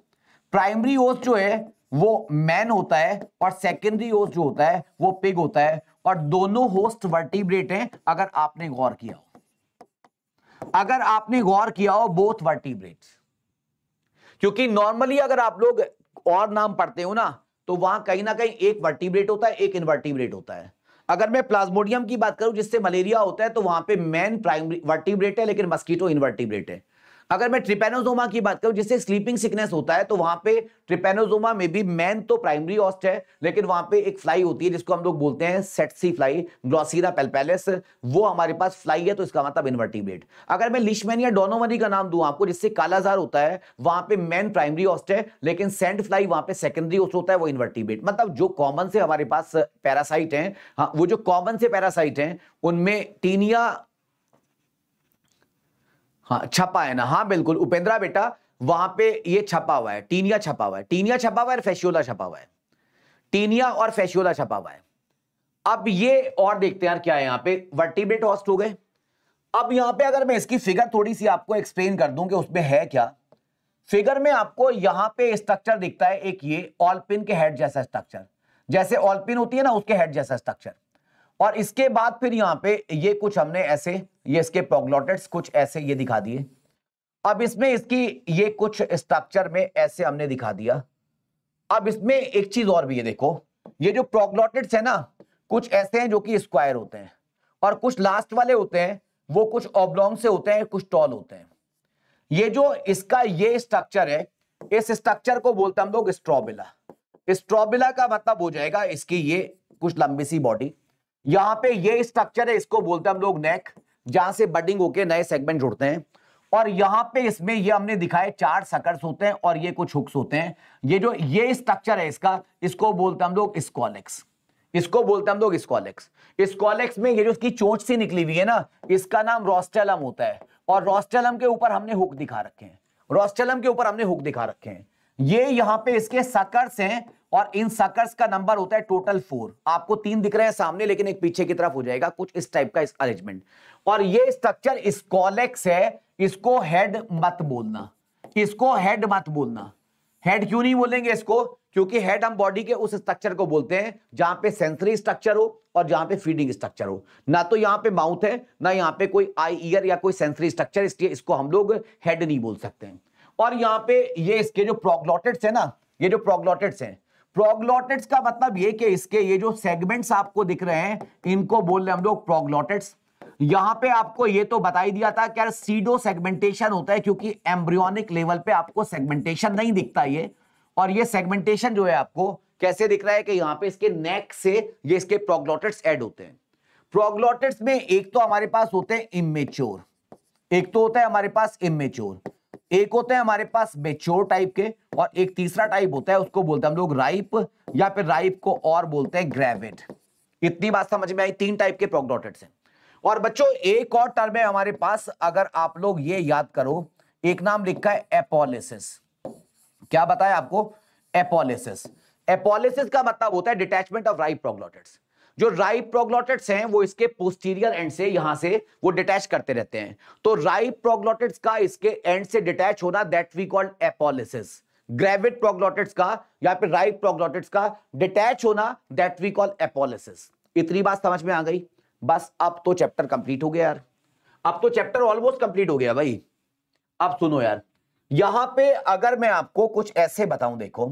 प्राइमरी होस्ट जो है वो मैन होता है और सेकेंडरी होस्ट जो होता है वो पिग होता है और दोनों होस्ट वर्टिब्रेट हैं अगर आपने गौर किया हो अगर आपने गौर किया हो बोथ वर्टिब्रेट क्योंकि नॉर्मली अगर आप लोग और नाम पढ़ते हो ना तो वहां कहीं ना कहीं एक वर्टिब्रेट होता है एक इनवर्टिब्रेट होता है अगर मैं प्लाज्मोडियम की बात करूं जिससे मलेरिया होता है तो वहां पे मैन प्राइमरी वर्टिब्रेट है लेकिन मस्कीटो इनवर्टिब्रेट है अगर मैं ट्रिपेनोजोमा की बात करूं जिससे स्लीपिंग सिकनेस होता है तो वहां पे ट्रिपेनोजोमा में भी मैन तो प्राइमरी ऑस्ट है लेकिन वहां पे एक फ्लाई होती है जिसको हम लोग बोलते हैं सेटसी फ्लाई ग्लॉसीरा पेल्पेलेस वो हमारे पास फ्लाई है तो इसका मतलब इन्वर्टिब्रेट अगर मैं लिशमैन या डोनोमनी का नाम दूं आपको जिससे कालाजार होता है वहां पे मैन प्राइमरी ऑस्ट है लेकिन सेंट फ्लाई वहां पे सेकेंडरी ऑस्ट होता है वो इन्वर्टिब्रेट मतलब जो कॉमन से हमारे पास पैरासाइट है हाँ, वो जो कॉमन से पैरासाइट है उनमें टीनिया हाँ छपा है ना हाँ बिल्कुल उपेंद्रा बेटा वहां पे ये छपा हुआ है टीनिया छपा हुआ है टीनिया छपा हुआ है फैशियोला छपा हुआ है टीनिया और फैशियोला छपा हुआ है अब ये और देखते हैं यार क्या है यहाँ पे वर्टिब्रेट हॉस्ट हो गए अब यहाँ पे अगर मैं इसकी फिगर थोड़ी सी आपको एक्सप्लेन कर दूं कि उसमें है क्या फिगर में आपको यहाँ पे स्ट्रक्चर दिखता है एक ये ऑलपिन के हेड जैसा स्ट्रक्चर जैसे ऑलपिन होती है ना उसके हेड जैसा स्ट्रक्चर और इसके बाद फिर यहाँ पे ये कुछ हमने ऐसे ये इसके पॉगलॉटेट्स कुछ ऐसे ये दिखा दिए अब इसमें इसकी ये कुछ स्ट्रक्चर में ऐसे हमने दिखा दिया अब इसमें एक चीज और भी ये देखो ये जो प्रोग्लॉटेट्स है ना कुछ ऐसे हैं जो कि स्क्वायर होते हैं और कुछ लास्ट वाले होते हैं वो कुछ ऑब्लॉन्ग से होते हैं कुछ टॉल होते हैं ये जो इसका ये स्ट्रक्चर है इस स्ट्रक्चर को बोलते हैं हम लोग स्ट्रॉबिला स्ट्रॉबिला का मतलब हो जाएगा इसकी ये कुछ लंबी सी बॉडी यहां पे ये स्ट्रक्चर है इसको बोलते हैं हम लोग नेक जहां से बडिंग होके नए सेगमेंट जुड़ते हैं और यहां पे इसमें ये हमने दिखाए चार सकर्स होते हैं और ये कुछ हुक्स होते हैं ये जो ये स्ट्रक्चर है इसका इसको बोलते हैं हम लोग स्कॉलेक्स इसको बोलते हैं हम लोग स्कॉलेक्स स्कॉलेक्स में ये जो उसकी चोट सी निकली हुई है ना इसका नाम रोस्टेलम होता है और रोस्टेलम के ऊपर हमने हुक दिखा रखे हैं रोस्टेलम के ऊपर हमने हुक दिखा रखे हैं ये यहाँ पे इसके सकर्स हैं और इन सकर्स का नंबर होता है टोटल फोर आपको तीन दिख रहे हैं सामने लेकिन एक पीछे की तरफ हो जाएगा कुछ इस टाइप का इस अरेजमेंट और ये स्ट्रक्चर स्कॉलेक्स है इसको हेड मत बोलना इसको हेड मत बोलना हेड क्यों नहीं बोलेंगे इसको क्योंकि हेड हम बॉडी के उस स्ट्रक्चर को बोलते हैं जहां पे सेंसरी स्ट्रक्चर हो और जहां पे फीडिंग स्ट्रक्चर हो ना तो यहाँ पे माउथ है ना यहाँ पे कोई आई ईयर या कोई सेंसरी स्ट्रक्चर इसलिए इसको हम लोग हेड नहीं बोल सकते हैं और यहाँ पे ये इसके जो प्रोग्लॉटेड्स है ना ये जो प्रोग्लॉटेड्स हैं प्रोग्लॉटेट्स का मतलब ये कि इसके ये जो सेगमेंट्स आपको दिख रहे हैं इनको बोल रहे हम लोग प्रोग्लॉटेट्स यहां पे आपको ये तो बता ही दिया था कि यार सीडो सेगमेंटेशन होता है क्योंकि एम्ब्रियोनिक लेवल पे आपको सेगमेंटेशन नहीं दिखता ये और ये सेगमेंटेशन जो है आपको कैसे दिख रहा है कि यहां पे इसके नेक से ये इसके प्रोग्लॉटेट्स एड होते हैं प्रोग्लॉटेट्स में एक तो हमारे पास होते हैं इमेच्योर एक तो होता है हमारे पास इमेच्योर एक होते हैं हमारे पास मेच्योर टाइप के और एक तीसरा टाइप होता है उसको बोलते हैं हम लोग राइप या फिर राइप को और बोलते हैं ग्रेविड इतनी बात समझ में आई तीन टाइप के प्रोगडोटेट्स हैं और बच्चों एक और टर्म है हमारे पास अगर आप लोग ये याद करो एक नाम लिखा है एपोलिसिस क्या बताया आपको एपोलिसिस एपोलिसिस का मतलब होता है डिटैचमेंट ऑफ राइप प्रोग्लोटिड्स जो राइप्रोग्लॉटेट्स हैं वो इसके पोस्टीरियर एंड से यहां से वो डिटैच करते रहते हैं तो राइप्रोग्लॉटेट्स का इसके एंड से डिटैच होना that we called apolysis gravid proglottids का या फिर राइट प्रोग्लॉटेट्स का डिटैच होना दैट वी कॉल एपोलिसिस इतनी बात समझ में आ गई बस अब तो चैप्टर कंप्लीट हो गया यार अब तो चैप्टर ऑलमोस्ट कंप्लीट हो गया भाई अब सुनो यार यहां पे अगर मैं आपको कुछ ऐसे बताऊं देखो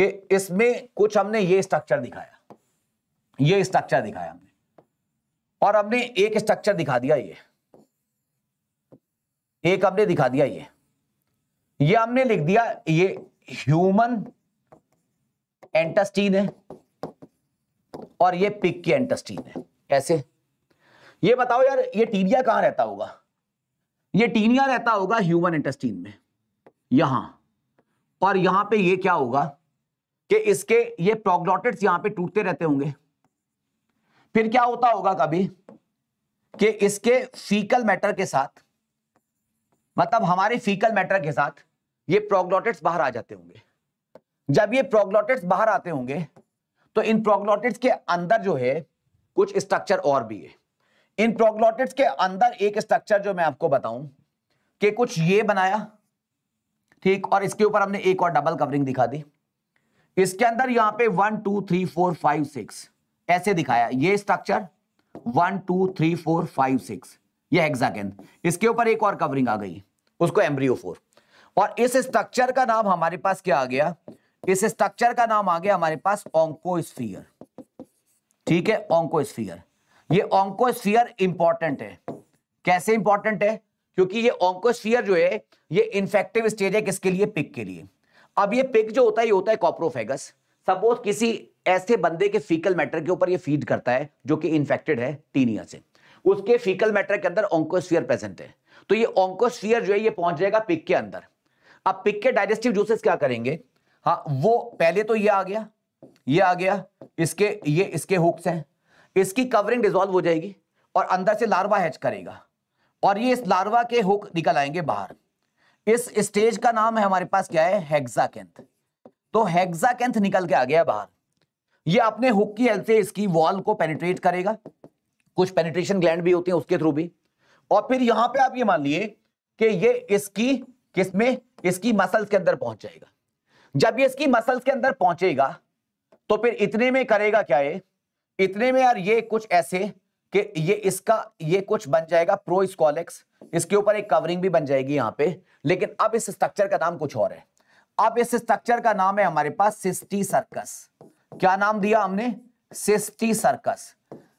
कि इसमें कुछ हमने ये स्ट्रक्चर दिखाया ये स्ट्रक्चर दिखाया हमने और हमने एक स्ट्रक्चर दिखा दिया ये एक हमने दिखा दिया ये ये हमने लिख दिया ये ह्यूमन एंटस्टीन है और ये पिक की एंटस्टीन है कैसे ये बताओ यार ये टीनिया कहां रहता होगा ये टीनिया रहता होगा ह्यूमन इंटेस्टीन में यहां और यहां पे ये क्या होगा कि इसके ये प्रोग्लॉटेड यहां पे टूटते रहते होंगे फिर क्या होता होगा कभी कि इसके फीकल मैटर के साथ मतलब हमारे फीकल मैटर के साथ ये प्रोग्लोटेट्स बाहर आ जाते होंगे जब ये प्रोग्लोटेट्स बाहर आते होंगे तो इन प्रोग्लोटेट्स के अंदर जो है कुछ स्ट्रक्चर और भी है इन प्रोग्लोटेट्स के अंदर एक स्ट्रक्चर जो मैं आपको बताऊं कि कुछ ये बनाया ठीक और इसके ऊपर हमने एक और डबल कवरिंग दिखा दी इसके अंदर यहां पे one two three four five six ऐसे दिखाया ये structure one two three four five six ये हेक्सागेन इसके ऊपर एक और कवरिंग आ गई उसको एम्ब्रियो फोर और इस स्ट्रक्चर का नाम हमारे पास क्या आ गया इस स्ट्रक्चर का नाम आ गया हमारे पास ऑंकोस्फीयर ठीक है ऑंकोस्फीयर ये ऑंकोस्फीयर इंपॉर्टेंट है कैसे इंपॉर्टेंट है क्योंकि ये ऑंकोस्फीयर जो है ये इंफेक्टिव स्टेज है किसके लिए पिक के लिए अब ये पिक जो होता है ये होता है कॉप्रोफेगस सपोज किसी ऐसे बंदे के फीकल मैटर के ऊपर ये फीड करता है जो कि इन्फेक्टेड है टीनिया से उसके फीकल मैटर के अंदर ऑंकोस्फियर प्रेजेंट है तो ये ऑंकोस्फियर जो है ये पहुंच जाएगा पिक के अंदर अब पिक के डाइजेस्टिव जूसेस क्या करेंगे हाँ वो पहले तो ये आ गया ये आ गया इसके ये इसके हुक्स हैं इसकी कवरिंग डिजोल्व हो जाएगी और अंदर से लार्वा हैच करेगा और ये इस लार्वा के हुक निकल आएंगे बाहर इस स्टेज का नाम है हमारे पास क्या है हेक्साकेंथ तो हेक्साकेंथ निकल के आ गया बाहर ये अपने हुक की हेल्प से इसकी वॉल को पेनिट्रेट करेगा कुछ पेनिट्रेशन ग्लैंड भी होते हैं उसके थ्रू भी और फिर यहां पे आप ये मान लिए कि ये इसकी किसमें इसकी मसल्स के अंदर पहुंच जाएगा जब ये इसकी मसल्स के अंदर पहुंचेगा तो फिर इतने में करेगा क्या ये इतने में यार ये कुछ ऐसे कि ये इसका ये कुछ बन जाएगा प्रो स्कॉलेक्स इसके ऊपर एक कवरिंग भी बन जाएगी यहां पे लेकिन अब इस स्ट्रक्चर का नाम कुछ और है अब इस स्ट्रक्चर का नाम है हमारे पास सिस्टी सर्कस क्या नाम दिया हमने सिस्टी सर्कस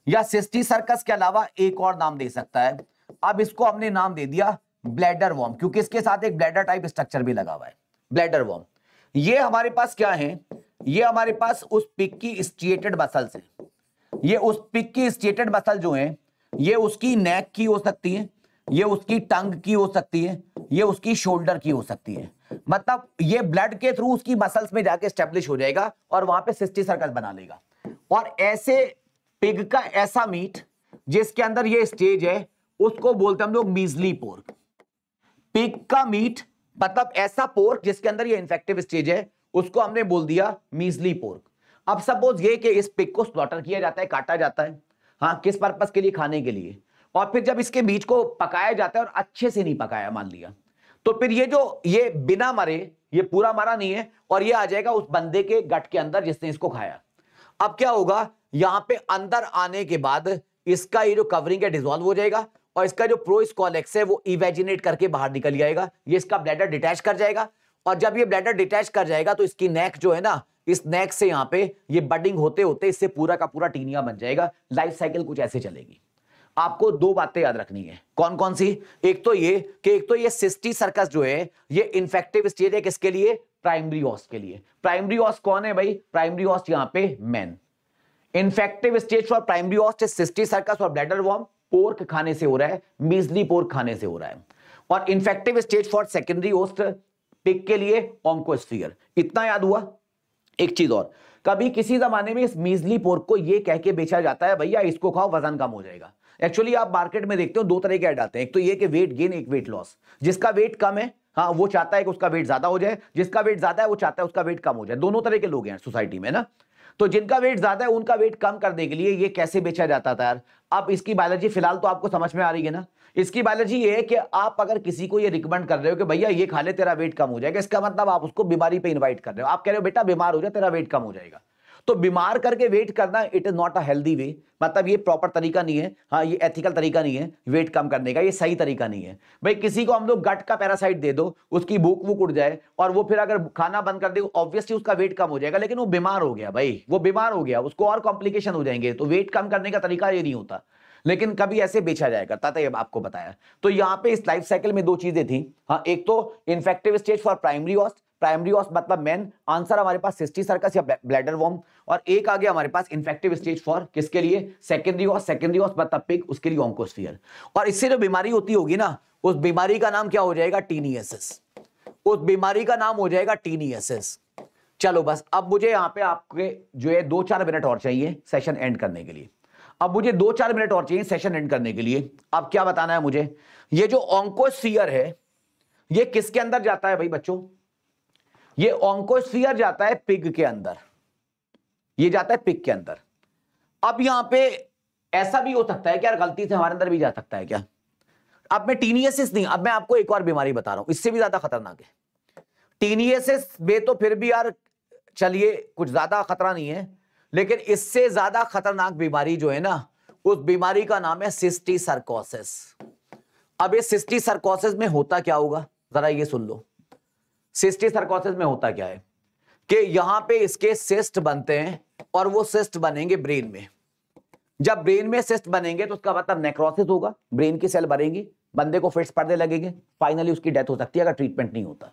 या सिस्टी सर्कस के अलावा एक और नाम दे सकता है अब इसको हमने नाम दे दिया ब्लैडर वॉर्म क्योंकि इसके साथ एक ब्लैडर टाइप स्ट्रक्चर भी लगा हुआ है ब्लैडर वॉर्म ये हमारे पास क्या है ये हमारे पास उस पिक की स्टिएटेड मसल है ये उस पिक की स्टेटेड मसल जो है ये उसकी नेक की हो सकती है ये उसकी टंग की हो सकती है ये उसकी शोल्डर की हो सकती है मतलब ये ब्लड के थ्रू उसकी मसल्स में जाके स्टेब्लिश हो जाएगा और वहां पे सिस्टी सर्कल बना लेगा और ऐसे पिग का ऐसा मीट जिसके अंदर ये स्टेज है उसको बोलते हम लोग मीजली पोर्क पिग का मीट मतलब ऐसा पोर्क जिसके अंदर ये इंफेक्टिव स्टेज है उसको हमने बोल दिया मीजली पोर्क अब सपोज ये कि इस पिग को स्लॉटर किया जाता है काटा जाता है हाँ किस पर्पज के लिए खाने के लिए और फिर जब इसके बीज को पकाया जाता है और अच्छे से नहीं पकाया मान लिया तो फिर ये जो ये बिना मरे ये पूरा मरा नहीं है और ये आ जाएगा उस बंदे के गट के अंदर जिसने इसको खाया अब क्या होगा यहां पे अंदर आने के बाद इसका ये जो कवरिंग है डिजोल्व हो जाएगा और इसका जो प्रोस्कॉलेक्स है वो इवेजिनेट करके बाहर निकल जाएगा ये इसका ब्लैडर डिटैच कर जाएगा और जब ये ब्लैडर डिटैच कर जाएगा तो इसकी नेक जो है ना इस नेक से यहाँ पे ये बडिंग होते होते इससे पूरा का पूरा टीनिया बन जाएगा लाइफ साइकिल कुछ ऐसे चलेगी आपको दो बातें याद रखनी है कौन कौन सी एक तो ये कि एक तो ये सिस्टी सर्कस जो है ये इन्फेक्टिव स्टेज है किसके लिए प्राइमरी ऑस के लिए प्राइमरी ऑस कौन है भाई प्राइमरी ऑस यहां पे main infective stage for primary host cysticercus और ब्लैडर वॉर्म पोर्क खाने से हो रहा है मीजली पोर्क खाने से हो रहा है और infective stage for secondary host pig के लिए ऑंकोस्फियर इतना याद हुआ एक चीज और कभी किसी जमाने में इस मीजली पोर्क को यह कह के बेचा जाता है भैया इसको खाओ वजन कम हो जाएगा एक्चुअली आप मार्केट में देखते हो दो तरह के ऐड आते हैं एक तो ये कि वेट गेन एक वेट लॉस जिसका वेट कम है हाँ वो चाहता है कि उसका वेट ज्यादा हो जाए जिसका वेट ज्यादा है वो चाहता है उसका वेट कम हो जाए दोनों तरह के लोग हैं सोसाइटी में ना तो जिनका वेट ज्यादा है उनका वेट कम करने के लिए ये कैसे बेचा जाता था यार अब इसकी बायोलॉजी फिलहाल तो आपको समझ में आ रही है ना इसकी बायोलॉजी ये है कि आप अगर किसी को ये रिकमेंड कर रहे हो कि भैया ये खा ले तेरा वेट कम हो जाएगा इसका मतलब आप उसको बीमारी पे इन्वाइट कर रहे हो आप कह रहे हो बेटा बीमार हो जाए तेरा वेट कम हो जाएगा तो बीमार करके वेट करना it is not a healthy way मतलब ये प्रॉपर तरीका नहीं है हाँ ये एथिकल तरीका नहीं है वेट कम करने का ये सही तरीका नहीं है भाई किसी को हम लोग गट का पैरासाइट दे दो उसकी भूख वूक उड़ जाए और वो फिर अगर खाना बंद कर दे ऑब्वियसली उसका वेट कम हो जाएगा लेकिन वो बीमार हो गया भाई वो बीमार हो गया उसको और कॉम्प्लिकेशन हो जाएंगे तो वेट कम करने का तरीका ये नहीं होता लेकिन कभी ऐसे बेचा जाएगा ताता ये आपको बताया तो यहाँ पे इस लाइफ साइकिल में दो चीजें थी हाँ एक तो infective stage for primary host primary host मतलब मेन आंसर हमारे पास सिस्टी सर्कस या ब्लैडर वॉम और एक आगे हमारे पास इन्फेक्टिव स्टेज फॉर किसके लिए सेकेंडरी ऑस सेकेंडरी ऑस मतलब पिक उसके लिए ऑंकोस्फियर और इससे जो बीमारी होती होगी ना उस बीमारी का नाम क्या हो जाएगा टीनियसिस उस बीमारी का नाम हो जाएगा टीनियसिस चलो बस अब मुझे यहाँ पे आपके जो है दो चार मिनट और चाहिए सेशन एंड करने के लिए अब मुझे दो चार मिनट और चाहिए सेशन एंड करने के लिए अब क्या बताना है मुझे ये जो ऑंकोसियर है ये किसके अंदर जाता है भाई बच्चों ये ऑंकोस्फियर जाता है पिग के अंदर ये जाता है पिग के अंदर अब यहां पे ऐसा भी हो सकता है कि यार गलती से हमारे अंदर भी जा सकता है क्या अब मैं टीनियसिस नहीं अब मैं आपको एक और बीमारी बता रहा हूं इससे भी ज्यादा खतरनाक है टीनियसिस में तो फिर भी यार चलिए कुछ ज्यादा खतरा नहीं है लेकिन इससे ज्यादा खतरनाक बीमारी जो है ना उस बीमारी का नाम है सिस्टी सरकोसिस अब ये सिस्टी सरकोसिस में होता क्या होगा जरा ये सुन लो सिस्टी सरकोसिस में होता क्या है कि यहां पे इसके सिस्ट बनते हैं और वो सिस्ट बनेंगे ब्रेन में जब ब्रेन में सिस्ट बनेंगे तो उसका मतलब नेक्रोसिस होगा ब्रेन की सेल बनेगी बंदे को फिट्स पड़ने लगेंगे फाइनली उसकी डेथ हो सकती है अगर ट्रीटमेंट नहीं होता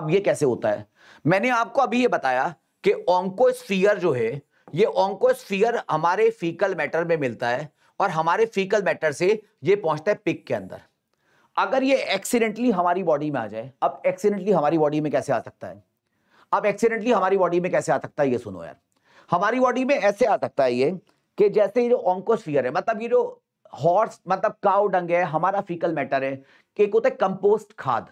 अब ये कैसे होता है मैंने आपको अभी ये बताया कि ऑंकोस्फियर जो है ये ऑंकोस्फियर हमारे फीकल मैटर में मिलता है और हमारे फीकल मैटर से ये पहुंचता है पिक के अंदर अगर ये एक्सीडेंटली हमारी बॉडी में आ जाए अब एक्सीडेंटली हमारी बॉडी में कैसे आ सकता है अब एक्सीडेंटली हमारी बॉडी में कैसे आ सकता है ये सुनो यार हमारी बॉडी में ऐसे आ सकता है ये कि जैसे ये जो ऑंकोस्फियर है मतलब ये जो हॉर्स मतलब काउ डंग है हमारा फीकल मैटर है कि एक होता है कंपोस्ट खाद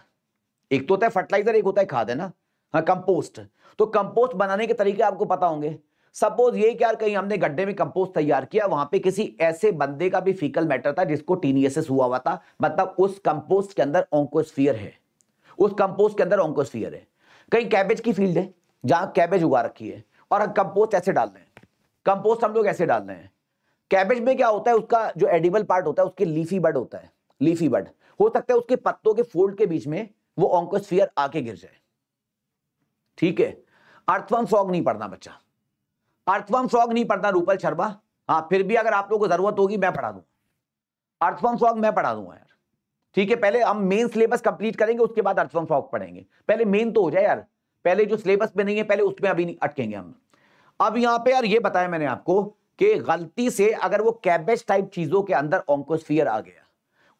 एक तो होता है फर्टिलाइजर एक होता है खाद है ना हाँ कंपोस्ट तो कंपोस्ट बनाने के तरीके आपको पता होंगे सपोज ये यार कहीं हमने गड्ढे में कंपोस्ट तैयार किया वहां पे किसी ऐसे बंदे का भी फीकल मैटर था जिसको टीनियसिस हुआ हुआ था मतलब उस कंपोस्ट के अंदर ऑंकोस्फियर है उस कंपोस्ट के अंदर ऑंकोस्फियर है कहीं कैबेज की फील्ड है जहां कैबेज उगा रखी है और हम कंपोस्ट ऐसे डाल रहे हैं कंपोस्ट हम लोग ऐसे डाल रहे हैं कैबेज में क्या होता है उसका जो एडिबल पार्ट होता है उसके लीफी बड होता है लीफी बड हो सकता है उसके पत्तों के फोल्ड के बीच में वो ऑंकोस्फियर आके गिर जाए ठीक है अर्थवन फॉग नहीं पड़ना बच्चा अर्थवम फ्रॉग नहीं पढ़ता रूपल शर्मा हाँ फिर भी अगर आप लोगों को जरूरत होगी मैं पढ़ा दूंगा अर्थवम फ्रॉग मैं पढ़ा दूंगा यार ठीक है पहले हम मेन सिलेबस कंप्लीट करेंगे उसके बाद अर्थवम फ्रॉग पढ़ेंगे पहले मेन तो हो जाए यार पहले जो सिलेबस में नहीं है पहले उसमें अभी नहीं अटकेंगे हम अब यहाँ पे यार ये बताया मैंने आपको कि गलती से अगर वो कैबेज टाइप चीजों के अंदर ऑंकोस्फियर आ गया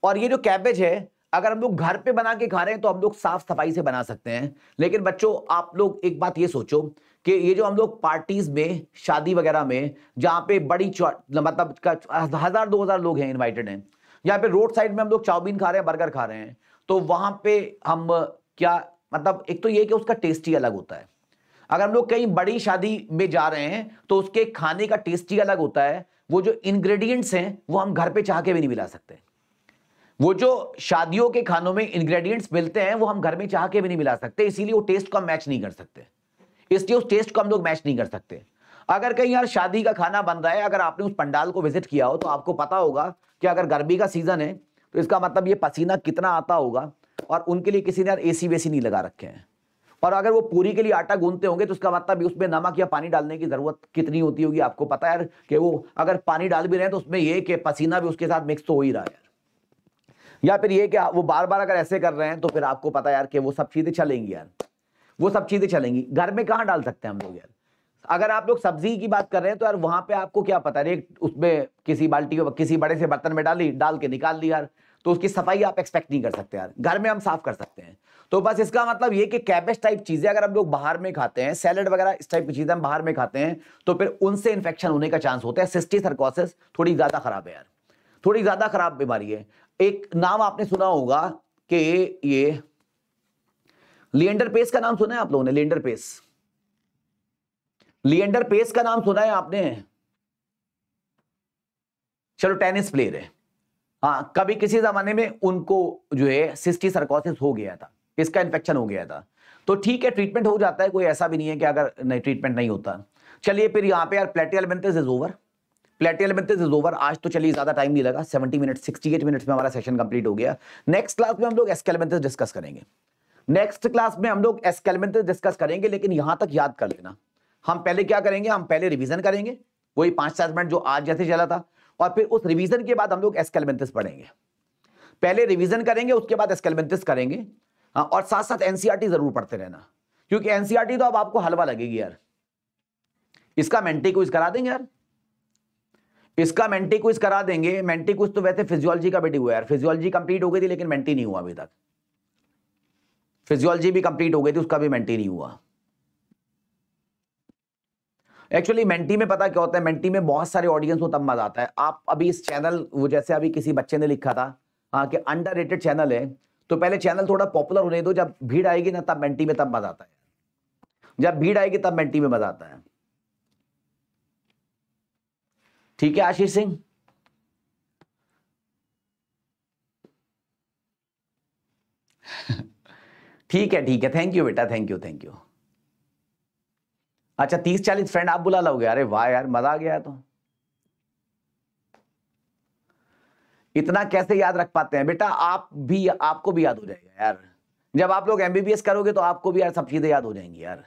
और ये जो कैबेज है अगर हम लोग घर पे बना के खा रहे हैं तो हम लोग साफ सफाई से बना सकते हैं लेकिन बच्चों आप लोग एक बात ये सोचो कि ये जो हम लोग पार्टीज में शादी वगैरह में जहाँ पे बड़ी मतलब हजार दो हजार लोग हैं इन्वाइटेड हैं यहाँ पे रोड साइड में हम लोग चाउमीन खा रहे हैं बर्गर खा रहे हैं तो वहाँ पे हम क्या मतलब एक तो ये कि उसका टेस्ट ही अलग होता है अगर हम लोग कहीं बड़ी शादी में जा रहे हैं तो उसके खाने का टेस्ट ही अलग होता है वो जो इन्ग्रेडियंट्स हैं वो हम घर पर चाह के भी नहीं मिला सकते वो जो शादियों के खानों में इंग्रेडिएंट्स मिलते हैं वो हम घर में चाह के भी नहीं मिला सकते इसीलिए वो टेस्ट को मैच नहीं कर सकते इसलिए उस टेस्ट को हम लोग मैच नहीं कर सकते अगर कहीं यार शादी का खाना बन रहा है अगर आपने उस पंडाल को विजिट किया हो तो आपको पता होगा कि अगर गर्मी का सीजन है तो इसका मतलब ये पसीना कितना आता होगा और उनके लिए किसी ने यार एसी वेसी नहीं लगा रखे हैं और अगर वो पूरी के लिए आटा गूंदते होंगे तो उसका मतलब उसमें नमक या पानी डालने की ज़रूरत कितनी होती होगी आपको पता यार कि वो अगर पानी डाल भी रहे हैं तो उसमें ये कि पसीना भी उसके साथ मिक्स तो हो ही रहा है यार या फिर ये कि वो बार बार अगर ऐसे कर रहे हैं तो फिर आपको पता यार कि वो सब चीज़ें चलेंगी यार वो सब चीज़ें चलेंगी घर में कहाँ डाल सकते हैं हम लोग यार अगर आप लोग सब्जी की बात कर रहे हैं तो यार वहां पे आपको क्या पता है उसमें किसी बाल्टी को किसी बड़े से बर्तन में डाली डाल के निकाल ली यार तो उसकी सफाई आप एक्सपेक्ट नहीं कर सकते यार घर में हम साफ कर सकते हैं तो बस इसका मतलब ये कि कैबेज टाइप चीज़ें अगर हम लोग बाहर में खाते हैं सैलड वगैरह इस टाइप की चीज़ें हम बाहर में खाते हैं तो फिर उनसे इन्फेक्शन होने का चांस होता है सिस्टी सरकोसिस थोड़ी ज़्यादा ख़राब है यार थोड़ी ज़्यादा ख़राब बीमारी है एक नाम आपने सुना होगा कि ये लिएंडर पेस का नाम सुना है आप लोगों ने लिएंडर पेस लिएंडर पेस का नाम सुना है आपने चलो टेनिस प्लेयर है हाँ कभी किसी जमाने में उनको जो है सिस्टी सरकोसिस हो गया था इसका इन्फेक्शन हो गया था तो ठीक है ट्रीटमेंट हो जाता है कोई ऐसा भी नहीं है कि अगर नहीं ट्रीटमेंट नहीं होता चलिए फिर यहाँ पे यार platyhelminthes is over platyhelminthes is over आज तो चलिए ज्यादा टाइम नहीं लगा सेवेंटी मिनट 68 मिनट्स में हमारा सेशन कंप्लीट हो गया नेक्स्ट क्लास में हम लोग एस्केलमेंथेस डिस्कस करेंगे नेक्स्ट क्लास में हम लोग एस्केलमेंटर डिस्कस करेंगे लेकिन यहां तक याद कर लेना हम पहले क्या करेंगे हम पहले रिवीजन करेंगे वही पांच चार मिनट जो आज जैसे चला था और फिर उस रिवीजन के बाद हम लोग एस्केलमेंटिस पढ़ेंगे पहले रिवीजन करेंगे उसके बाद एस्केलमेंटिस करेंगे हाँ, और साथ साथ एनसीआरटी जरूर पढ़ते रहना क्योंकि एनसीआरटी e तो अब आपको हलवा लगेगी यार इसका मेंटी क्विज करा देंगे यार इसका मेंटी क्विज करा देंगे मेंटी क्विज तो वैसे फिजियोलॉजी का बेटी हुआ यार फिजियोलॉजी कंप्लीट हो गई थी लेकिन मेंटी नहीं हुआ अभी तक फिजियोलॉजी भी कंप्लीट हो गई थी उसका भी मेंटी नहीं हुआ एक्चुअली मेंटी में पता क्या होता है मेंटी में बहुत सारे ऑडियंस को तब मजा आता है आप अभी इस चैनल वो जैसे अभी किसी बच्चे ने लिखा था हाँ कि अंडर चैनल है तो पहले चैनल थोड़ा पॉपुलर होने दो जब भीड़ आएगी ना तब मेंटी में तब मजा आता है जब भीड़ आएगी तब मेंटी में मजा आता है ठीक है आशीष सिंह ठीक है ठीक है थैंक यू बेटा थैंक यू थैंक यू अच्छा तीस चालीस फ्रेंड आप बुला लोगे अरे वाह यार मजा आ गया तो इतना कैसे याद रख पाते हैं बेटा आप भी आपको भी याद हो जाएगा यार जब आप लोग एमबीबीएस करोगे तो आपको भी यार सब चीजें याद हो जाएंगी यार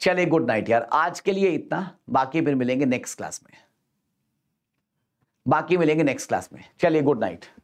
चलिए गुड नाइट यार आज के लिए इतना बाकी फिर मिलेंगे नेक्स्ट क्लास में बाकी मिलेंगे नेक्स्ट क्लास में चलिए गुड नाइट